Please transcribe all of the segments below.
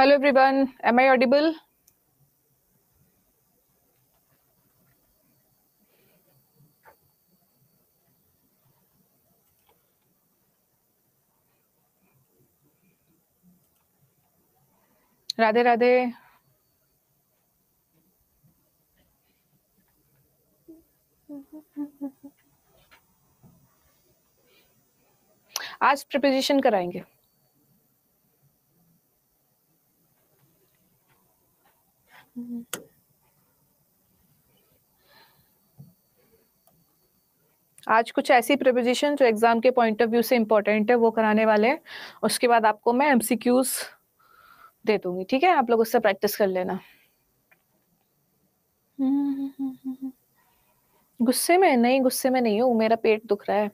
Hello everyone, am I audible? Radhe Radhe. आज preposition कराएंगे हम्म। आज कुछ ऐसी प्रिपोजिशन जो एग्जाम के पॉइंट ऑफ व्यू से इम्पोर्टेंट है वो कराने वाले हैं उसके बाद आपको मैं एमसीक्यूज दे दूंगी ठीक है आप लोग उससे प्रैक्टिस कर लेना गुस्से में नहीं गुस्से में नहीं हूँ मेरा पेट दुख रहा है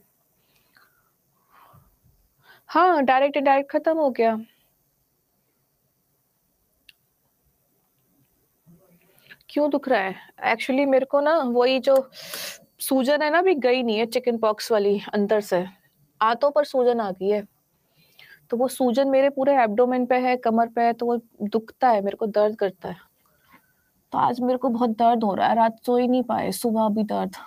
हाँ डायरेक्ट डायरेक्ट खत्म हो गया क्यों दुख रहा है एक्चुअली मेरे को ना वही जो सूजन है ना भी गई नहीं है चिकन पॉक्स वाली अंदर से आतों पर सूजन आ गई है तो वो सूजन मेरे पूरे एब्डोमेन पे है कमर पे है तो वो दुखता है मेरे को दर्द करता है तो आज मेरे को बहुत दर्द हो रहा है रात सो ही नहीं पाए सुबह भी दर्द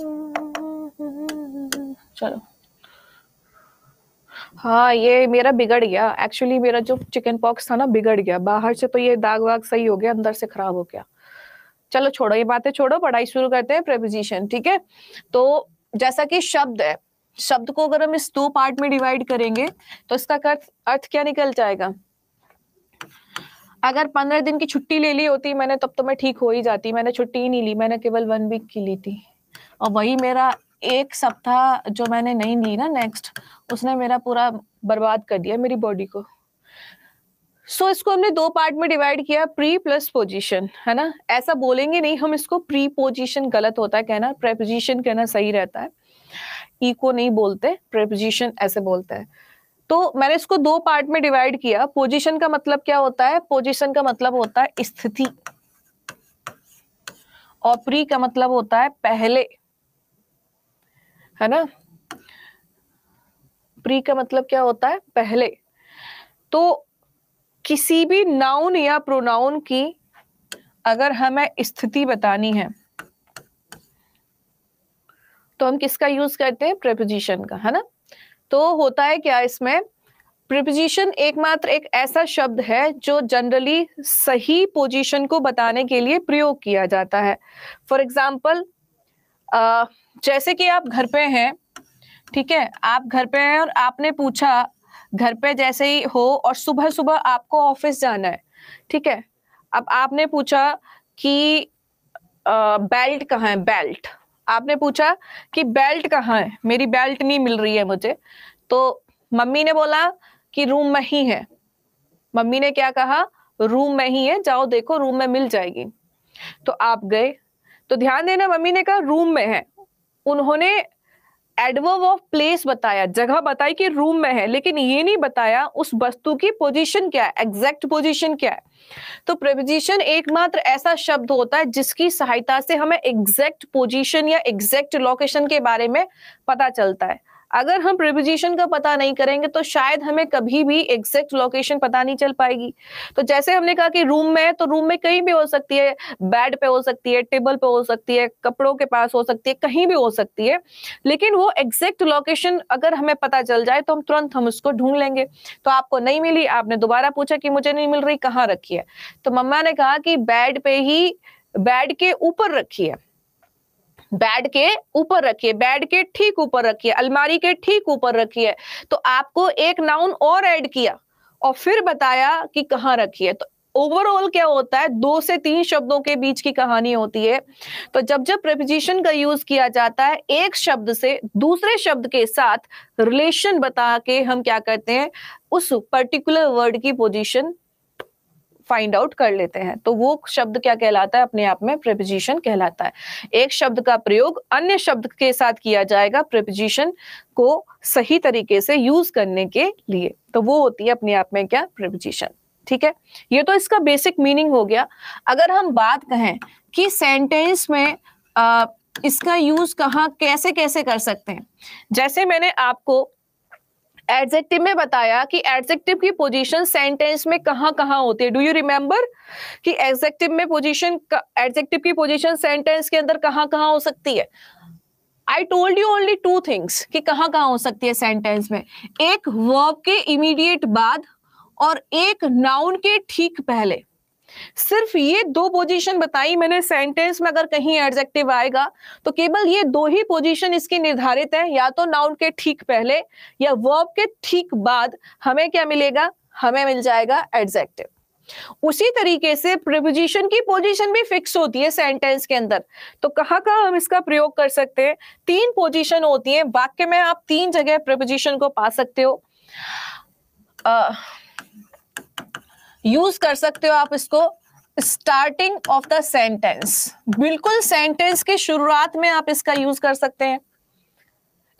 Mm-hmm. चलो हाँ ये मेरा बिगड़ गया एक्चुअली मेरा जो चिकन पॉक्स था ना बिगड़ गया बाहर से तो ये दाग वाग सही हो गया अंदर से खराब हो गया चलो छोड़ो ये बातें छोड़ो पढ़ाई शुरू करते हैं प्रेपोजिशन ठीक है तो जैसा कि शब्द है शब्द को अगर हम इस दो पार्ट में डिवाइड करेंगे तो इसका अर्थ अर्थ क्या निकल जाएगा अगर पंद्रह दिन की छुट्टी ले ली होती मैंने तब तो मैं ठीक हो ही जाती मैंने छुट्टी ही नहीं ली मैंने केवल वन वीक की ली थी और वही मेरा एक सप्ताह जो मैंने नहीं ली ना नेक्स्ट उसने मेरा पूरा बर्बाद कर दिया मेरी बॉडी को सो so, इसको हमने दो पार्ट में डिवाइड किया प्री प्लस पोजीशन है ना ऐसा बोलेंगे नहीं हम इसको प्री पोजीशन गलत होता है कहना प्रेपोजिशन कहना सही रहता है इको नहीं बोलते प्रेपोजिशन ऐसे बोलते हैं तो मैंने इसको दो पार्ट में डिवाइड किया पोजीशन का मतलब क्या होता है पोजीशन का मतलब होता है स्थिति और प्री का मतलब होता है पहले है ना प्री का मतलब क्या होता है पहले तो किसी भी नाउन या प्रोनाउन की अगर हमें स्थिति बतानी है तो हम किसका यूज करते हैं प्रिपोजिशन का है ना तो होता है क्या इसमें प्रिपोजिशन एकमात्र एक ऐसा शब्द है जो जनरली सही पोजीशन को बताने के लिए प्रयोग किया जाता है फॉर एग्जाम्पल अः जैसे कि आप घर पे हैं ठीक है आप घर पे हैं और आपने पूछा घर पे जैसे ही हो और सुबह सुबह आपको ऑफिस जाना है ठीक है अब आपने पूछा कि आ, बेल्ट कहाँ है बेल्ट आपने पूछा कि बेल्ट कहाँ है मेरी बेल्ट नहीं मिल रही है मुझे तो मम्मी ने बोला कि रूम में ही है मम्मी ने क्या कहा रूम में ही है जाओ देखो रूम में मिल जाएगी तो आप गए तो ध्यान देना मम्मी ने कहा रूम में है उन्होंने एडवर्ब ऑफ प्लेस बताया जगह बताई कि रूम में है लेकिन ये नहीं बताया उस वस्तु की पोजीशन क्या है एग्जैक्ट पोजीशन क्या है तो प्रपोजिशन एकमात्र ऐसा शब्द होता है जिसकी सहायता से हमें एग्जैक्ट पोजीशन या एग्जैक्ट लोकेशन के बारे में पता चलता है अगर हम प्रिपोजिशन का पता नहीं करेंगे तो शायद हमें कभी भी एग्जैक्ट लोकेशन पता नहीं चल पाएगी तो जैसे हमने कहा कि रूम में है तो रूम में कहीं भी हो सकती है बेड पे हो सकती है टेबल पे हो सकती है कपड़ों के पास हो सकती है कहीं भी हो सकती है लेकिन वो एग्जैक्ट लोकेशन अगर हमें पता चल जाए तो हम तुरंत हम उसको ढूंढ लेंगे तो आपको नहीं मिली आपने दोबारा पूछा कि मुझे नहीं मिल रही कहाँ रखी है तो मम्मा ने कहा कि बेड पे ही बेड के ऊपर रखी है बेड के ऊपर रखिए बेड के ठीक ऊपर रखिए अलमारी के ठीक ऊपर रखिए तो आपको एक नाउन और ऐड किया और फिर बताया कि कहाँ रखिए तो ओवरऑल क्या होता है दो से तीन शब्दों के बीच की कहानी होती है तो जब जब प्रेपोजिशन का यूज किया जाता है एक शब्द से दूसरे शब्द के साथ रिलेशन बता के हम क्या करते हैं उस पर्टिकुलर वर्ड की पोजीशन फाइंड आउट कर लेते हैं तो वो शब्द क्या कहलाता है अपने आप में प्रिपोजिशन कहलाता है एक शब्द का प्रयोग अन्य शब्द के साथ किया जाएगा प्रिपोजिशन को सही तरीके से यूज करने के लिए तो वो होती है अपने आप में क्या प्रिपोजिशन ठीक है ये तो इसका बेसिक मीनिंग हो गया अगर हम बात कहें कि सेंटेंस में आ, इसका यूज कहाँ कैसे कैसे कर सकते हैं जैसे मैंने आपको एडजेक्टिव में बताया कि एडजेक्टिव की पोजीशन सेंटेंस में कहां कहां होती है डू यू रिमेम्बर कि एडजेक्टिव में पोजीशन एडजेक्टिव की पोजीशन सेंटेंस के अंदर कहां कहां हो सकती है I told you only two things कि कहां कहां हो सकती है सेंटेंस में एक वर्ब के इमीडिएट बाद और एक नाउन के ठीक पहले सिर्फ ये दो पोजीशन बताई मैंने सेंटेंस में अगर कहीं एडजेक्टिव आएगा तो केवल ये दो ही पोजीशन इसकी निर्धारित है या तो नाउन के ठीक पहले या वर्ब के ठीक बाद हमें क्या मिलेगा हमें मिल जाएगा एडजेक्टिव उसी तरीके से प्रिपोजिशन की पोजीशन भी फिक्स होती है सेंटेंस के अंदर तो कहां कहां हम इसका प्रयोग कर सकते हैं तीन पोजीशन होती है वाक्य में आप तीन जगह प्रिपोजिशन को पा सकते हो यूज कर सकते हो आप इसको स्टार्टिंग ऑफ द सेंटेंस बिल्कुल सेंटेंस की शुरुआत में आप इसका यूज कर सकते हैं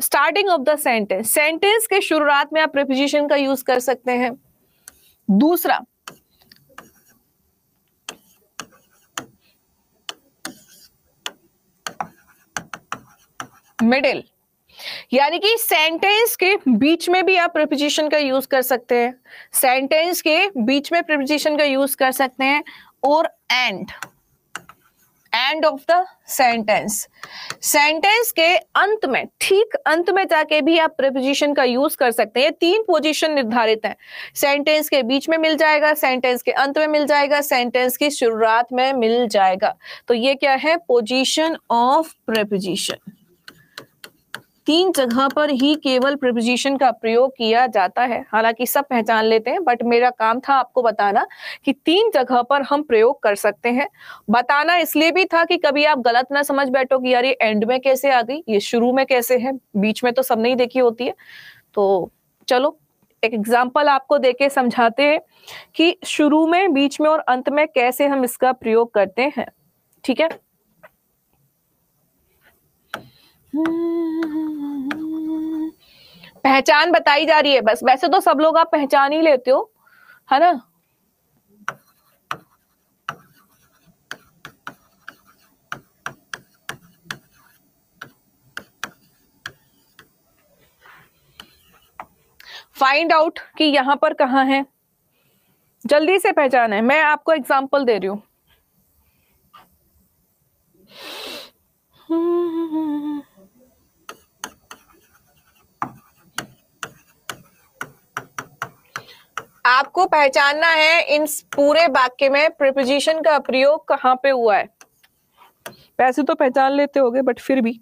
starting of the sentence sentence के शुरुआत में आप प्रिपोजिशन का यूज कर सकते हैं दूसरा मिडिल यानी कि सेंटेंस के बीच में भी आप प्रिपोजिशन का यूज कर सकते हैं सेंटेंस के बीच में प्रिपोजिशन का यूज कर सकते हैं और end end of the sentence sentence के अंत में ठीक अंत में जाके भी आप प्रिपोजिशन का यूज कर सकते हैं तीन पोजिशन निर्धारित है सेंटेंस के बीच में मिल जाएगा सेंटेंस के अंत में मिल जाएगा सेंटेंस की शुरुआत में मिल जाएगा तो ये क्या है पोजिशन ऑफ प्रिपोजिशन तीन जगह पर ही केवल प्रिपोजिशन का प्रयोग किया जाता है हालांकि सब पहचान लेते हैं बट मेरा काम था आपको बताना कि तीन जगह पर हम प्रयोग कर सकते हैं बताना इसलिए भी था कि कभी आप गलत ना समझ बैठो कि यार ये एंड में कैसे आ गई ये शुरू में कैसे है बीच में तो सब नहीं देखी होती है तो चलो एक एग्जाम्पल आपको के समझाते हैं कि शुरू में बीच में और अंत में कैसे हम इसका प्रयोग करते हैं ठीक है पहचान बताई जा रही है बस वैसे तो सब लोग आप पहचान ही लेते हो है ना फाइंड आउट कि यहां पर कहा है जल्दी से पहचान है मैं आपको एग्जाम्पल दे रही हूं आपको पहचानना है इन पूरे वाक्य में प्रिपोजिशन का प्रयोग कहाँ पे हुआ है वैसे तो पहचान लेते होगे बट फिर भी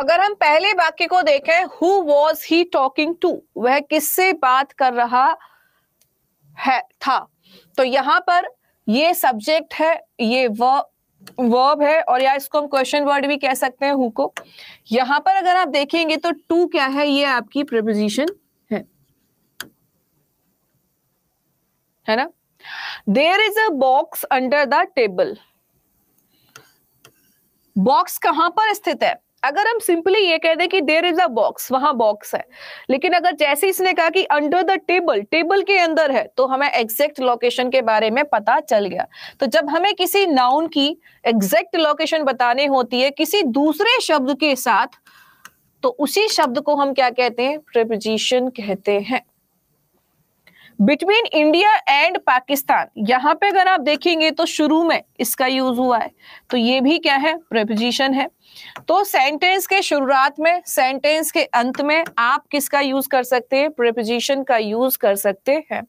अगर हम पहले वाक्य को देखें who was he talking to वह किससे बात कर रहा है था तो यहां पर ये सब्जेक्ट है ये वर्ब है और या इसको हम क्वेश्चन वर्ड भी कह सकते हैं हु को यहां पर अगर आप देखेंगे तो टू क्या है ये आपकी प्रपोजिशन है है ना there is a box under the table box कहां पर स्थित है अगर हम सिंपली ये कह दें कि देर इज अ बॉक्स वहां बॉक्स है लेकिन अगर जैसे इसने कहा कि अंडर द टेबल टेबल के अंदर है तो हमें एग्जैक्ट लोकेशन के बारे में पता चल गया तो जब हमें किसी नाउन की एग्जैक्ट लोकेशन बताने होती है किसी दूसरे शब्द के साथ तो उसी शब्द को हम क्या कहते हैं प्रिपोजिशन कहते हैं बिटवीन इंडिया एंड पाकिस्तान यहां पे अगर आप देखेंगे तो शुरू में इसका यूज हुआ है तो ये भी क्या है प्रिपोजिशन है तो सेंटेंस के शुरुआत में सेंटेंस के अंत में आप किसका यूज कर सकते हैं प्रिपोजिशन का यूज कर सकते हैं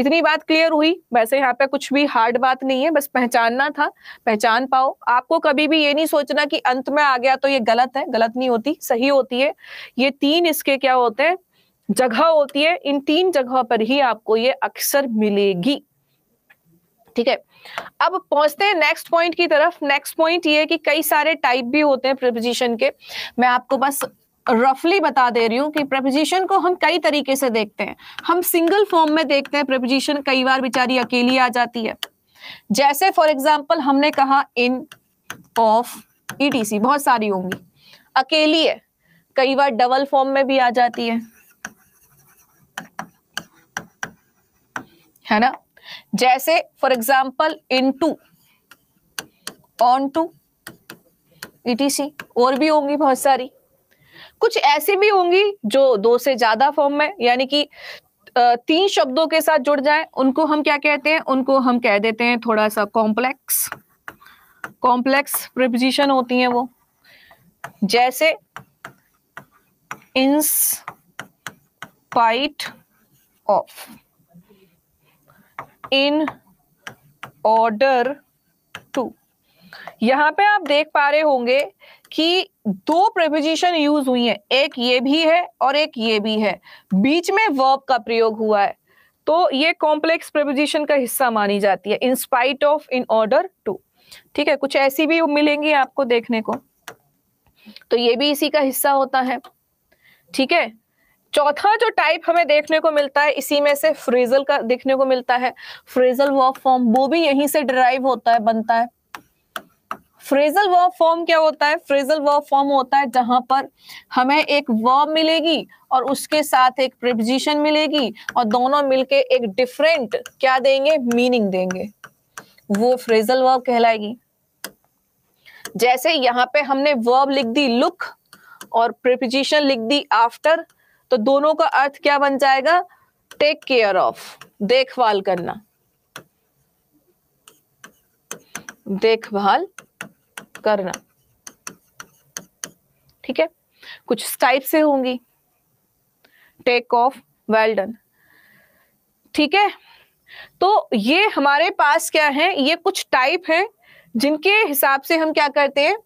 इतनी बात क्लियर हुई वैसे यहाँ पे कुछ भी हार्ड बात नहीं है बस पहचानना था पहचान पाओ आपको कभी भी ये नहीं सोचना कि अंत में आ गया तो ये गलत है गलत नहीं होती सही होती है ये तीन इसके क्या होते हैं जगह होती है इन तीन जगह पर ही आपको ये अक्सर मिलेगी ठीक है अब पहुंचते हैं नेक्स्ट पॉइंट की तरफ नेक्स्ट पॉइंट ये कि कई सारे टाइप भी होते हैं प्रपोजिशन के मैं आपको बस रफली बता दे रही हूँ कि प्रपोजिशन को हम कई तरीके से देखते हैं हम सिंगल फॉर्म में देखते हैं प्रपोजिशन कई बार बेचारी अकेली आ जाती है जैसे फॉर एग्जाम्पल हमने कहा इन ऑफ ईटीसी बहुत सारी होंगी अकेली है कई बार डबल फॉर्म में भी आ जाती है है ना जैसे for example into onto etc और भी होंगी बहुत सारी कुछ ऐसी भी होंगी जो दो से ज्यादा फॉर्म में यानी कि तीन शब्दों के साथ जुड़ जाए उनको हम क्या कहते हैं उनको हम कह देते हैं थोड़ा सा कॉम्प्लेक्स कॉम्प्लेक्स प्रिपोजिशन होती है वो जैसे in spite of in order to यहां पे आप देख पा रहे होंगे कि दो प्रेपोजिशन यूज हुई हैं एक ये भी है और एक ये भी है बीच में वर्ब का प्रयोग हुआ है तो ये कॉम्प्लेक्स प्रेपोजिशन का हिस्सा मानी जाती है in spite of in order to ठीक है कुछ ऐसी भी मिलेंगी आपको देखने को तो ये भी इसी का हिस्सा होता है ठीक है चौथा जो टाइप हमें देखने को मिलता है इसी में से फ्रीजल का देखने को मिलता है फ्रीजल वर्क फॉर्म वो भी यहीं से डिराइव होता है बनता है फ्रेजल वर्ब फॉर्म क्या होता है फ्रेजल वर्ब फॉर्म होता है जहां पर हमें एक वर्ब मिलेगी और उसके साथ एक प्रिपोजिशन मिलेगी और दोनों मिलके एक डिफरेंट क्या देंगे मीनिंग देंगे वो फ्रेजल वर्ब कहलाएगी जैसे यहाँ पे हमने वर्ब लिख दी लुक और प्रिपोजिशन लिख दी आफ्टर तो दोनों का अर्थ क्या बन जाएगा टेक केयर ऑफ देखभाल करना देखभाल करना ठीक है कुछ टाइप से होंगी टेक ऑफ वेल डन ठीक है तो ये हमारे पास क्या है ये कुछ टाइप है जिनके हिसाब से हम क्या करते हैं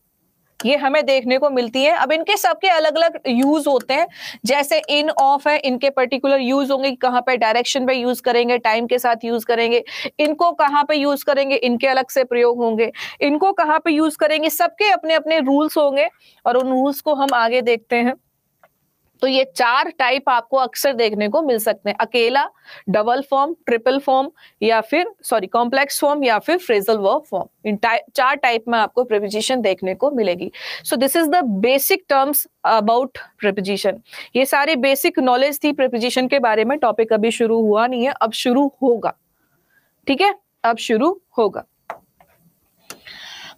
ये हमें देखने को मिलती है अब इनके सबके अलग अलग यूज होते हैं जैसे इन ऑफ है इनके पर्टिकुलर यूज होंगे कहाँ पे डायरेक्शन पे यूज करेंगे टाइम के साथ यूज करेंगे इनको कहाँ पे यूज करेंगे इनके अलग से प्रयोग होंगे इनको कहाँ पे यूज करेंगे सबके अपने अपने रूल्स होंगे और उन रूल्स को हम आगे देखते हैं तो ये चार टाइप आपको अक्सर देखने को मिल सकते हैं अकेला डबल फॉर्म ट्रिपल फॉर्म या फिर सॉरी कॉम्प्लेक्स फॉर्म या फिर फ्रेजल वर्ब फॉर्म इन चार टाइप में आपको प्रिपोजिशन देखने को मिलेगी so this is the basic terms about preposition ये सारे बेसिक नॉलेज थी प्रिपोजिशन के बारे में टॉपिक अभी शुरू हुआ नहीं है अब शुरू होगा ठीक है अब शुरू होगा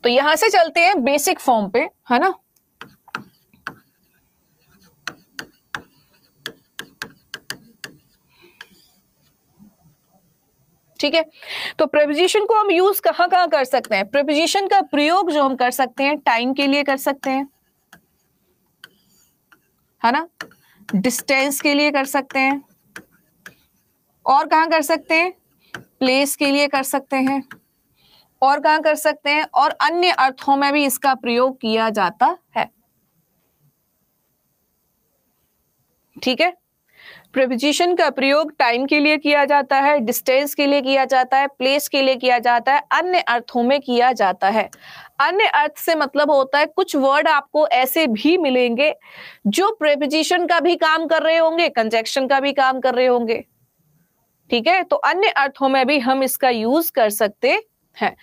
तो यहां से चलते हैं बेसिक फॉर्म पे है ना ठीक है तो प्रिपोजिशन को हम यूज कहां कहां कर सकते हैं प्रिपोजिशन का प्रयोग जो हम कर सकते हैं टाइम के लिए कर सकते हैं है ना डिस्टेंस के लिए कर सकते हैं और कहां कर सकते हैं प्लेस के लिए कर सकते हैं और कहां कर सकते हैं और अन्य अर्थों में भी इसका प्रयोग किया जाता है ठीक है प्रिपोजिशन का प्रयोग टाइम के लिए किया जाता है डिस्टेंस के लिए किया जाता है प्लेस के लिए किया जाता है अन्य अर्थों में किया जाता है अन्य अर्थ से मतलब होता है कुछ वर्ड आपको ऐसे भी मिलेंगे जो प्रेपोजिशन का भी काम कर रहे होंगे कंजेक्शन का भी काम कर रहे होंगे ठीक है तो अन्य अर्थों में भी हम इसका यूज कर सकते हैं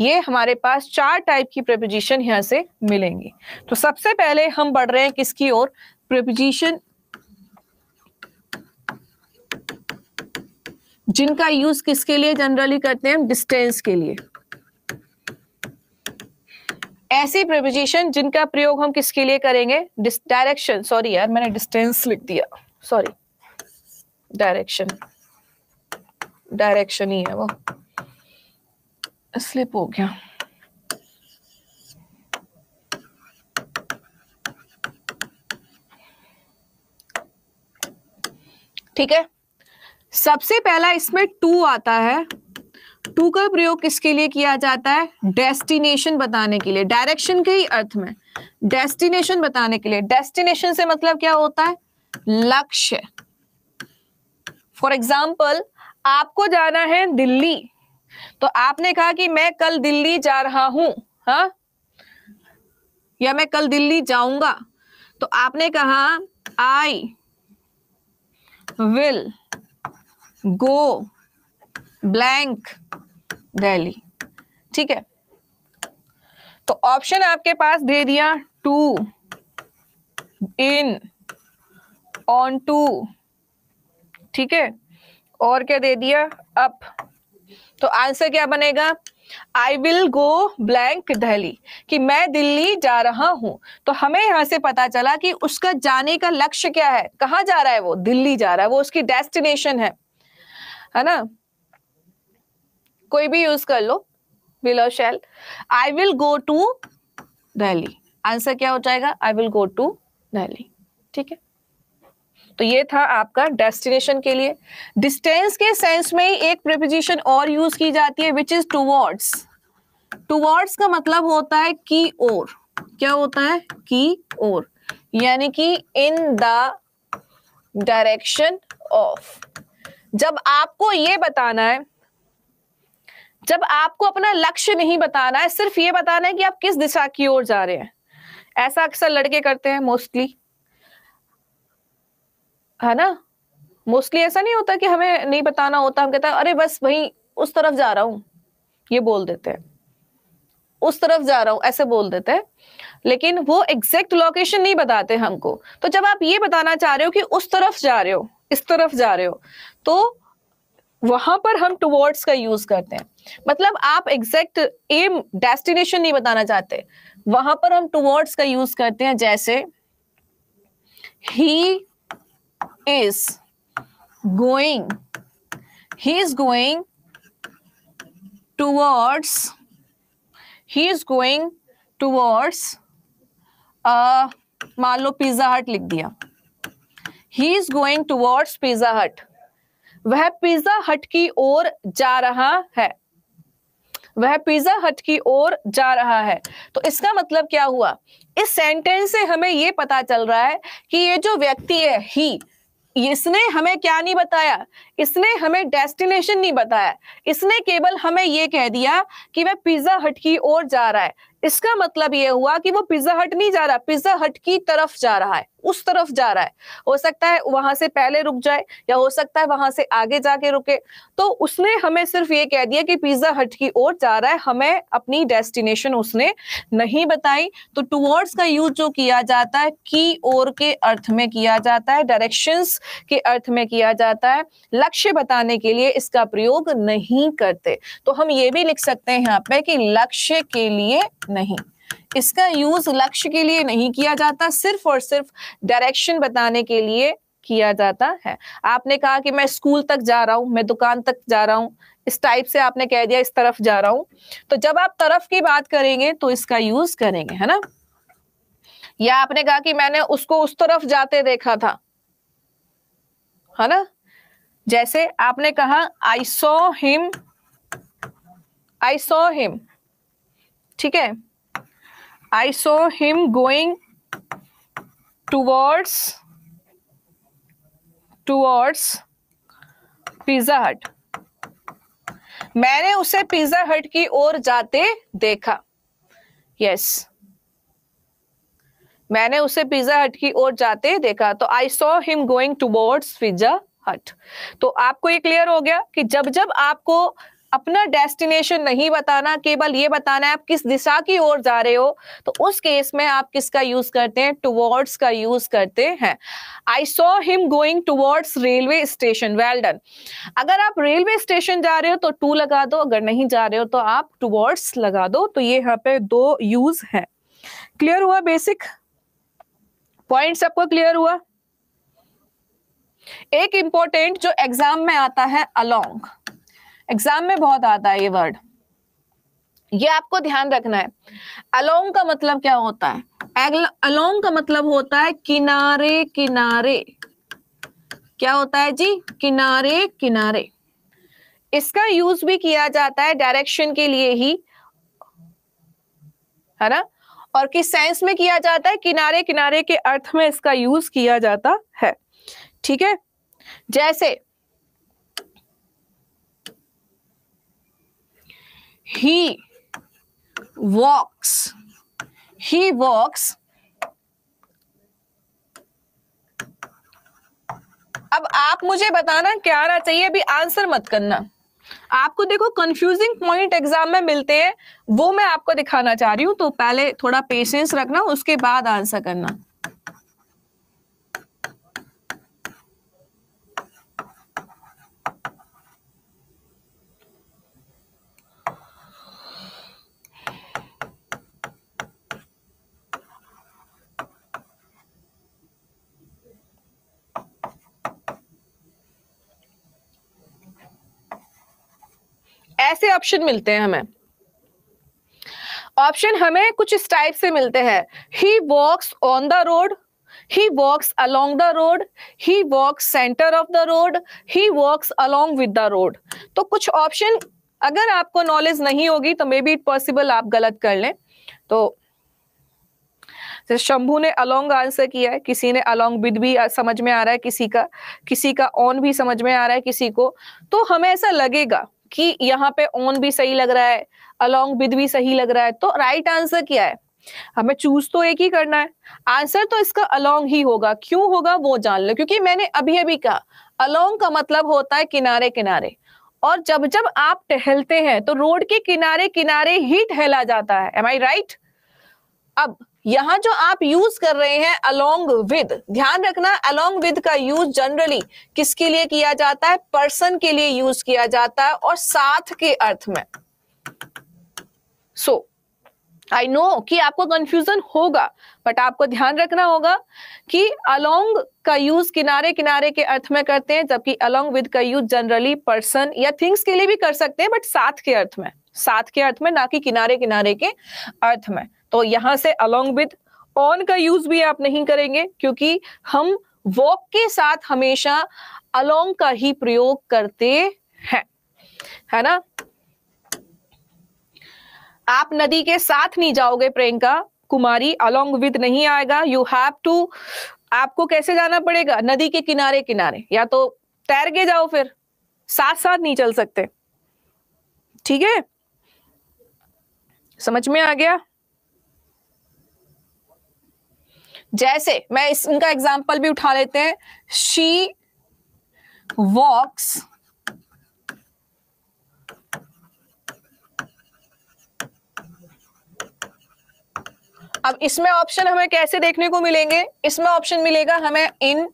ये हमारे पास चार टाइप की प्रिपोजिशन यहां से मिलेंगी तो सबसे पहले हम बढ़ रहे हैं किसकी ओर प्रिपोजिशन जिनका यूज किसके लिए जनरली करते हैं डिस्टेंस के लिए ऐसी प्रिपोजिशन जिनका प्रयोग हम किसके लिए करेंगे डायरेक्शन सॉरी यार मैंने डिस्टेंस लिख दिया सॉरी डायरेक्शन डायरेक्शन ही है वो स्लिप हो गया ठीक है सबसे पहला इसमें टू आता है टू का प्रयोग किसके लिए किया जाता है डेस्टिनेशन बताने के लिए डायरेक्शन के ही अर्थ में डेस्टिनेशन बताने के लिए डेस्टिनेशन से मतलब क्या होता है लक्ष्य फॉर एग्जाम्पल आपको जाना है दिल्ली तो आपने कहा कि मैं कल दिल्ली जा रहा हूं हा? या मैं कल दिल्ली जाऊंगा तो आपने कहा I will go blank Delhi ठीक है तो ऑप्शन आपके पास दे दिया टू इन ऑन टू ठीक है और क्या दे दिया अप तो आंसर क्या बनेगा I will go blank Delhi कि मैं दिल्ली जा रहा हूं तो हमें यहां से पता चला कि उसका जाने का लक्ष्य क्या है कहां जा रहा है वो दिल्ली जा रहा है वो उसकी डेस्टिनेशन है है ना कोई भी यूज कर लो below shall I will go to Delhi answer क्या हो जाएगा आई विल गो टू दहली ठीक है तो ये था आपका डेस्टिनेशन के लिए डिस्टेंस के सेंस में एक प्रिपोजिशन और यूज की जाती है विच इज टूवर्ड्स टूवर्ड्स का मतलब होता है की ओर क्या होता है की ओर यानी कि इन द डायरेक्शन ऑफ जब आपको ये बताना है जब आपको अपना लक्ष्य नहीं बताना है सिर्फ ये बताना है कि आप किस दिशा की ओर जा रहे हैं ऐसा अक्सर लड़के करते हैं मोस्टली है ना मोस्टली ऐसा नहीं होता कि हमें नहीं बताना होता हम कहते हैं अरे बस वही उस तरफ जा रहा हूं ये बोल देते हैं उस तरफ जा रहा हूं ऐसे बोल देते हैं लेकिन वो एग्जैक्ट लोकेशन नहीं बताते हमको तो जब आप ये बताना चाह रहे हो कि उस तरफ जा रहे हो इस तरफ जा रहे हो तो वहां पर हम टुवर्ड्स का यूज करते हैं मतलब आप एग्जैक्ट एम डेस्टिनेशन नहीं बताना चाहते वहां पर हम टुवर्ड्स का यूज करते हैं जैसे he is going he is going towards he is going towards मान लो पिज्जा हट लिख दिया he is going towards pizza hut वह पिज्जा हट की ओर जा रहा है वह पिज्जा हट की ओर जा रहा है तो इसका मतलब क्या हुआ इस सेंटेंस से हमें ये पता चल रहा है कि ये जो व्यक्ति है ही इसने हमें क्या नहीं बताया इसने हमें डेस्टिनेशन नहीं बताया इसने केवल हमें ये कह दिया कि वह पिज्जा हट की ओर जा रहा है इसका मतलब यह हुआ कि वो पिज्जा हट नहीं जा रहा पिज्जा हट की तरफ जा रहा है उस तरफ जा रहा है हो सकता है वहां से पहले रुक जाए या हो सकता है वहां से आगे जाके रुके तो उसने हमें सिर्फ ये कह दिया कि पिज्जा हट की ओर जा रहा है हमें अपनी डेस्टिनेशन उसने नहीं बताई तो टूवर्ड्स का यूज जो किया जाता है की ओर के अर्थ में किया जाता है डायरेक्शन के अर्थ में किया जाता है लक्ष्य बताने के लिए इसका प्रयोग नहीं करते तो हम ये भी लिख सकते हैं यहाँ पे कि लक्ष्य के लिए नहीं इसका यूज लक्ष्य के लिए नहीं किया जाता सिर्फ और सिर्फ डायरेक्शन बताने के लिए किया जाता है आपने कहा कि मैं स्कूल तक जा रहा हूं मैं दुकान तक जा रहा हूं इस टाइप से आपने कह दिया इस तरफ जा रहा हूं तो जब आप तरफ की बात करेंगे तो इसका यूज करेंगे है ना या आपने कहा कि मैंने उसको उस तरफ जाते देखा था है ना जैसे आपने कहा आई saw him I saw him ठीक है I saw him going towards towards pizza hut मैंने उसे पिज्जा हट की ओर जाते देखा यस yes. मैंने उसे पिज्जा हट की ओर जाते देखा तो I saw him going towards pizza अर्थ तो आपको ये क्लियर हो गया कि जब जब आपको अपना डेस्टिनेशन नहीं बताना केवल ये बताना है आप किस दिशा की ओर जा रहे हो तो उस केस में आप किसका यूज करते हैं टुवर्ड्स का यूज करते हैं I saw him going towards railway station well done अगर आप रेलवे स्टेशन जा रहे हो तो टू लगा दो अगर नहीं जा रहे हो तो आप टुवर्ड्स लगा दो तो ये यहाँ पे दो यूज है क्लियर हुआ बेसिक पॉइंट आपको क्लियर हुआ एक इंपॉर्टेंट जो एग्जाम में आता है अलोंग एग्जाम में बहुत आता है ये वर्ड ये आपको ध्यान रखना है अलोंग का मतलब क्या होता है अलोंग का मतलब होता है किनारे किनारे क्या होता है जी किनारे किनारे इसका यूज भी किया जाता है डायरेक्शन के लिए ही है ना और किस साइंस में किया जाता है किनारे किनारे के अर्थ में इसका यूज किया जाता है ठीक है जैसे ही वॉक्स ही वॉक्स अब आप मुझे बताना क्या आना चाहिए अभी आंसर मत करना आपको देखो कंफ्यूजिंग पॉइंट एग्जाम में मिलते हैं वो मैं आपको दिखाना चाह रही हूं तो पहले थोड़ा पेशेंस रखना उसके बाद आंसर करना ऐसे ऑप्शन मिलते हैं हमें ऑप्शन हमें कुछ इस टाइप से मिलते हैं he walks on the road he walks along the road he walks center of the road he walks along with the road तो कुछ ऑप्शन अगर आपको नॉलेज नहीं होगी तो मे बी इट पॉसिबल आप गलत कर लें तो शंभू ने अलोंग आंसर किया है किसी ने अलोंग विद भी समझ में आ रहा है किसी का किसी का ऑन भी समझ में आ रहा है किसी को तो हमें ऐसा लगेगा कि यहाँ पे ऑन भी सही लग रहा है अलोंग विद भी सही लग रहा है तो राइट आंसर क्या है हमें चूज तो एक ही करना है आंसर तो इसका अलोंग ही होगा क्यों होगा वो जान लो क्योंकि मैंने अभी अभी कहा अलोंग का मतलब होता है किनारे किनारे और जब जब आप टहलते हैं तो रोड के किनारे किनारे ही टहला जाता है एम आई राइट अब यहाँ जो आप यूज कर रहे हैं अलोंग विद ध्यान रखना अलोंग विद का यूज जनरली किसके लिए किया जाता है पर्सन के लिए यूज किया जाता है और साथ के अर्थ में सो आई नो कि आपको कंफ्यूजन होगा बट आपको ध्यान रखना होगा कि अलोंग का यूज किनारे किनारे के अर्थ में करते हैं जबकि अलोंग विद का यूज जनरली पर्सन या थिंग्स के लिए भी कर सकते हैं बट साथ के अर्थ में साथ के अर्थ में ना कि किनारे किनारे के अर्थ में तो यहां से अलोंग विद ऑन का यूज भी आप नहीं करेंगे क्योंकि हम वॉक के साथ हमेशा अलोंग का ही प्रयोग करते हैं है ना आप नदी के साथ नहीं जाओगे प्रियंका कुमारी अलोंग विद नहीं आएगा यू हैव टू आपको कैसे जाना पड़ेगा नदी के किनारे किनारे या तो तैर के जाओ फिर साथ साथ नहीं चल सकते ठीक है समझ में आ गया जैसे मैं इस उनका एग्जाम्पल भी उठा लेते हैं शी वॉक्स अब इसमें ऑप्शन हमें कैसे देखने को मिलेंगे इसमें ऑप्शन मिलेगा हमें इन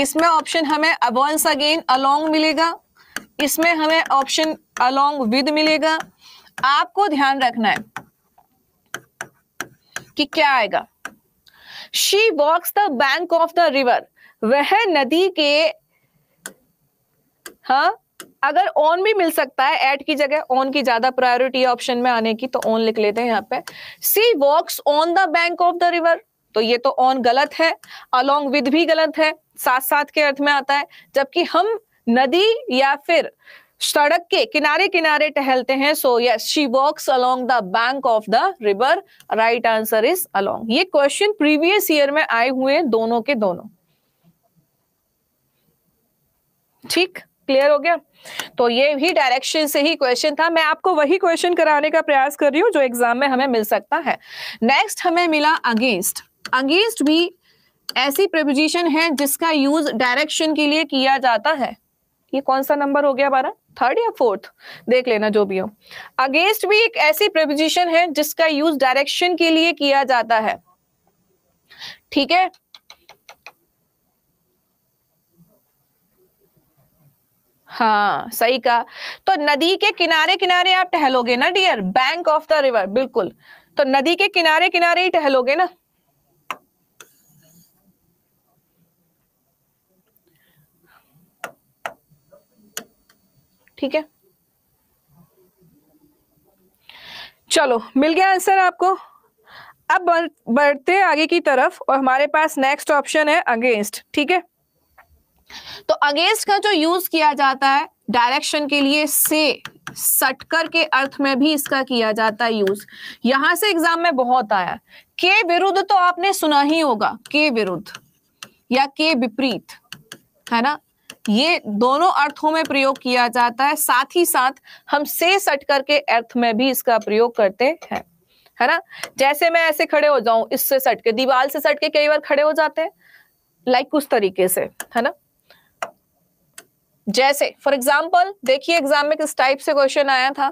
इसमें ऑप्शन हमें अबॉन्स अगेन अलोंग मिलेगा इसमें हमें ऑप्शन अलोंग विद मिलेगा आपको ध्यान रखना है कि क्या आएगा she walks the bank of the river वह नदी के हाँ अगर ऑन भी मिल सकता है एट की जगह ऑन की ज्यादा प्रायोरिटी ऑप्शन में आने की तो ऑन लिख लेते हैं यहाँ पे she walks on the bank of the river तो ये तो ऑन गलत है अलोंग विद भी गलत है साथ साथ के अर्थ में आता है जबकि हम नदी या फिर सड़क के किनारे किनारे टहलते हैं so yes she walks along the bank of the river right answer is along ये क्वेश्चन प्रीवियस ईयर में आए हुए दोनों के दोनों ठीक क्लियर हो गया तो ये भी डायरेक्शन से ही क्वेश्चन था मैं आपको वही क्वेश्चन कराने का प्रयास कर रही हूं जो एग्जाम में हमें मिल सकता है नेक्स्ट हमें मिला अगेंस्ट अगेंस्ट भी ऐसी प्रपोजिशन है जिसका यूज डायरेक्शन के लिए किया जाता है ये कौन सा नंबर हो गया हमारा थर्ड या फोर्थ देख लेना जो भी हो अगेंस्ट भी एक ऐसी प्रिपोजिशन है जिसका यूज डायरेक्शन के लिए किया जाता है ठीक है हाँ सही कहा तो नदी के किनारे किनारे आप टहलोगे ना dear bank of the river बिल्कुल तो नदी के किनारे किनारे ही टहलोगे ना ठीक है चलो मिल गया आंसर आपको अब बढ़ते आगे की तरफ और हमारे पास नेक्स्ट ऑप्शन है अगेंस्ट ठीक है तो अगेंस्ट का जो यूज किया जाता है डायरेक्शन के लिए से सटकर के अर्थ में भी इसका किया जाता है यूज यहां से एग्जाम में बहुत आया के विरुद्ध तो आपने सुना ही होगा के विरुद्ध या के विपरीत है ना ये दोनों अर्थों में प्रयोग किया जाता है साथ ही साथ हम से सट करके अर्थ में भी इसका प्रयोग करते हैं है ना जैसे मैं ऐसे खड़े हो जाऊं इससे सट के दीवार से सट के कई बार खड़े हो जाते हैं लाइक like उस तरीके से है ना जैसे फॉर एग्जाम्पल देखिए एग्जाम में किस टाइप से क्वेश्चन आया था